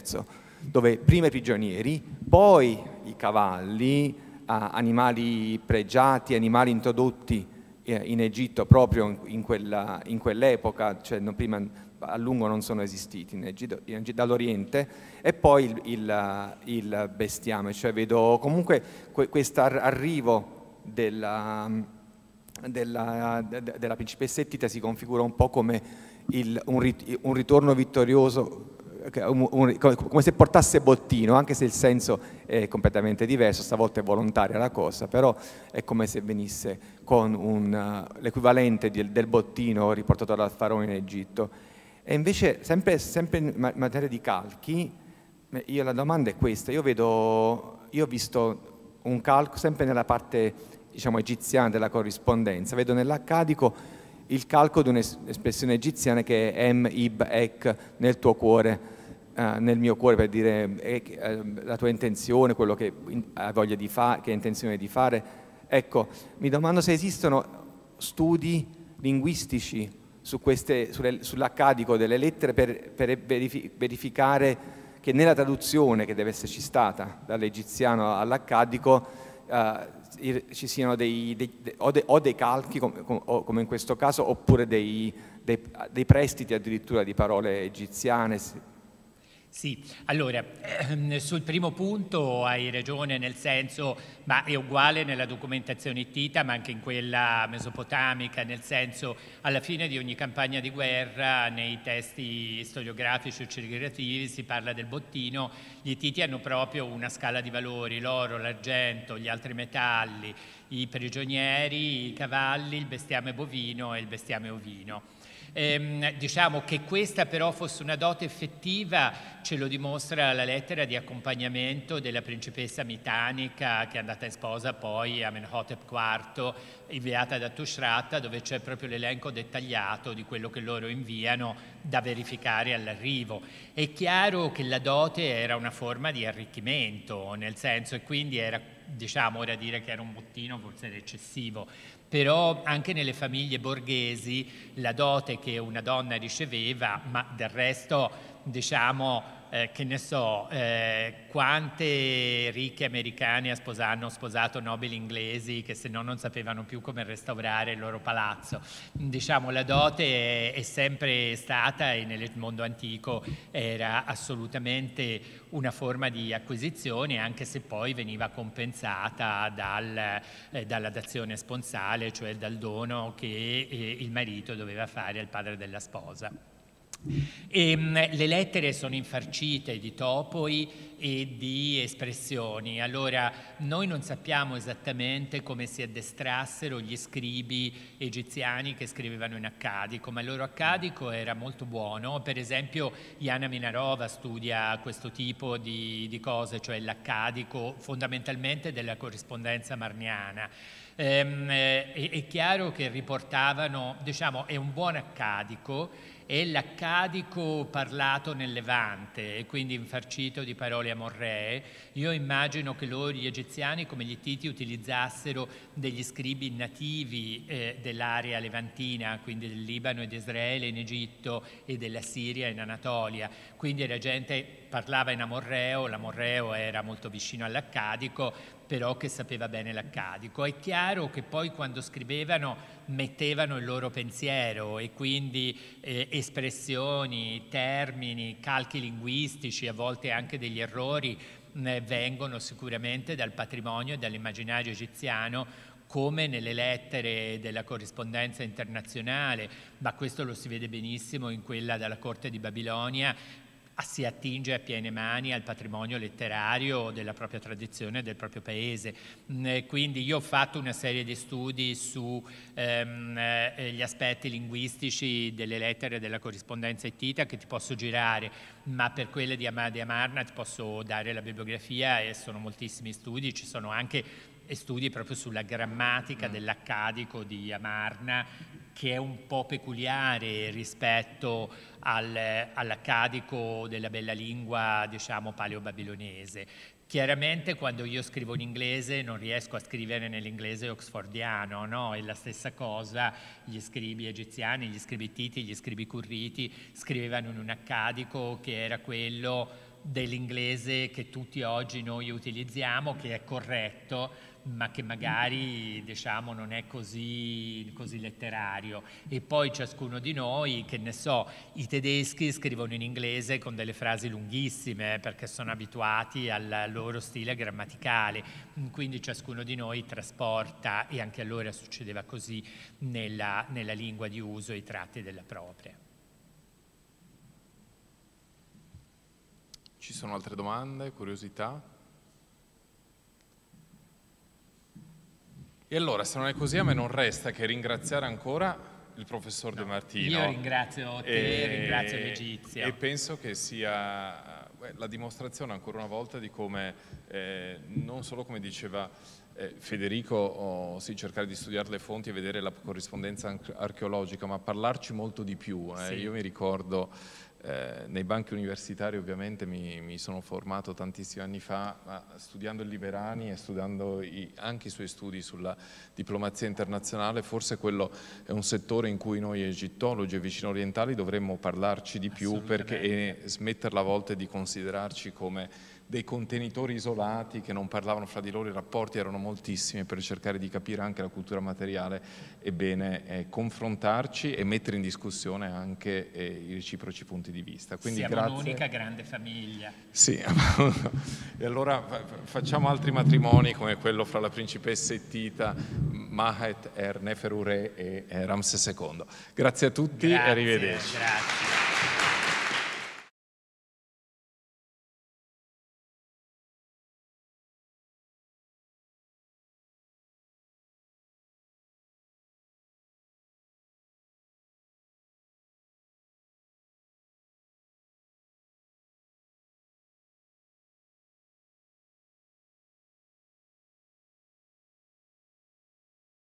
Speaker 1: dove prima i prigionieri, poi i cavalli, uh, animali pregiati, animali introdotti eh, in Egitto proprio in, in, quella, in quell'epoca, cioè non, prima a lungo non sono esistiti in Egitto, in dall'Oriente e poi il, il, il bestiame, cioè vedo comunque que, questo arrivo della, mm, della, della principessa Ettita si configura un po' come il, un, rit, un, ritorno vittorioso, un, un, come se portasse bottino, anche se il senso è completamente diverso, stavolta è volontaria la cosa, però è come se venisse con uh, l'equivalente del, del bottino riportato dal faraone in Egitto. E invece, sempre, sempre, in materia di calchi, io, la domanda è questa. Io, vedo, io ho visto un calco sempre nella parte diciamo, egiziana della corrispondenza, vedo nell'accadico il calco di un'espressione egiziana che è em, ib, ek, nel tuo cuore, eh, nel mio cuore per dire eh, eh la tua intenzione, quello che hai voglia di fare, che hai intenzione di fare. Ecco, mi domando se esistono studi linguistici su queste, sulle, sull'accadico delle lettere per, per verificare che nella traduzione che deve esserci stata dall'egiziano all'accadico eh, ci siano dei, dei, o, de, o, dei calchi com, com, come in questo caso oppure dei, dei prestiti addirittura di parole egiziane
Speaker 3: sì, allora, ehm, sul primo punto hai ragione nel senso, ma è uguale nella documentazione ittita, ma anche in quella mesopotamica, nel senso, alla fine di ogni campagna di guerra, nei testi storiografici o celebrativi si parla del bottino, gli ittiti hanno proprio una scala di valori, l'oro, l'argento, gli altri metalli, i prigionieri, i cavalli, il bestiame bovino e il bestiame ovino. Ehm, diciamo che questa però fosse una dote effettiva ce lo dimostra la lettera di accompagnamento della principessa mitanica che è andata in sposa poi a Menhotep IV, inviata da Tushratta, dove c'è proprio l'elenco dettagliato di quello che loro inviano da verificare all'arrivo. È chiaro che la dote era una forma di arricchimento, nel senso, e quindi era diciamo ora dire che era un bottino forse era eccessivo, però anche nelle famiglie borghesi la dote che una donna riceveva, ma del resto diciamo eh, che ne so, eh, quante ricche americane hanno sposato nobili inglesi che se no non sapevano più come restaurare il loro palazzo. Diciamo, la dote è, è sempre stata e nel mondo antico era assolutamente una forma di acquisizione, anche se poi veniva compensata dal, eh, dalla dazione sponsale, cioè dal dono che eh, il marito doveva fare al padre della sposa. E, ehm, mh, le lettere sono infarcite di topoi e di espressioni, allora noi non sappiamo esattamente come si addestrassero gli scribi egiziani che scrivevano in accadico, ma il loro accadico era molto buono, per esempio Iana Minarova studia questo tipo di, di cose, cioè l'accadico fondamentalmente della corrispondenza marniana. Ehm, eh, è, è chiaro che riportavano, diciamo, è un buon accadico è l'accadico parlato nel Levante e quindi infarcito di parole amorree, io immagino che loro, gli egiziani, come gli Titi, utilizzassero degli scribi nativi eh, dell'area levantina, quindi del Libano e di Israele in Egitto e della Siria in Anatolia, quindi era gente parlava in amorreo, l'amorreo era molto vicino all'accadico, però che sapeva bene l'accadico. È chiaro che poi quando scrivevano mettevano il loro pensiero e quindi eh, espressioni, termini, calchi linguistici, a volte anche degli errori, eh, vengono sicuramente dal patrimonio e dall'immaginario egiziano come nelle lettere della corrispondenza internazionale, ma questo lo si vede benissimo in quella dalla corte di Babilonia Ah, si attinge a piene mani al patrimonio letterario della propria tradizione e del proprio paese. Mm, eh, quindi io ho fatto una serie di studi sugli ehm, eh, aspetti linguistici delle lettere della corrispondenza etita che ti posso girare, ma per quelle di Amade Amarna ti posso dare la bibliografia e sono moltissimi studi, ci sono anche studi proprio sulla grammatica mm. dell'accadico di Amarna che è un po' peculiare rispetto al, all'accadico della bella lingua diciamo paleo-babilonese. Chiaramente quando io scrivo in inglese non riesco a scrivere nell'inglese oxfordiano, no? È la stessa cosa gli scribi egiziani, gli scribi titi, gli scribi curriti scrivevano in un accadico che era quello dell'inglese che tutti oggi noi utilizziamo, che è corretto, ma che magari diciamo, non è così, così, letterario. E poi ciascuno di noi, che ne so, i tedeschi scrivono in inglese con delle frasi lunghissime eh, perché sono abituati al loro stile grammaticale, quindi ciascuno di noi trasporta, e anche allora succedeva così, nella, nella lingua di uso i tratti della propria.
Speaker 2: Ci sono altre domande, curiosità? E allora, se non è così, a me non resta che ringraziare ancora il professor no, De Martino. Io ringrazio te, e, ringrazio l'Egizia. E penso che sia la dimostrazione ancora una volta di come, eh, non solo come diceva eh, Federico, oh, sì, cercare di studiare le fonti e vedere la corrispondenza archeologica, ma parlarci molto di più. Eh. Sì. Io mi ricordo eh, nei banchi universitari ovviamente mi, mi, sono formato tantissimi anni fa ma studiando il Liberani e studiando i, anche i suoi studi sulla diplomazia internazionale, forse quello è un settore in cui noi egittologi e vicino orientali dovremmo parlarci di più perché, e smetterla a volte di considerarci come dei contenitori isolati che non parlavano fra di loro, i rapporti erano moltissimi per cercare di capire anche la cultura materiale e bene eh, confrontarci e mettere in discussione anche eh, i reciproci punti di vista. Quindi Siamo grazie. un'unica grande famiglia. Sì, e allora facciamo altri matrimoni come quello fra la principessa e Tita, Mahet Er Neferu e Ramses II. Grazie a tutti grazie, e arrivederci.
Speaker 1: Grazie.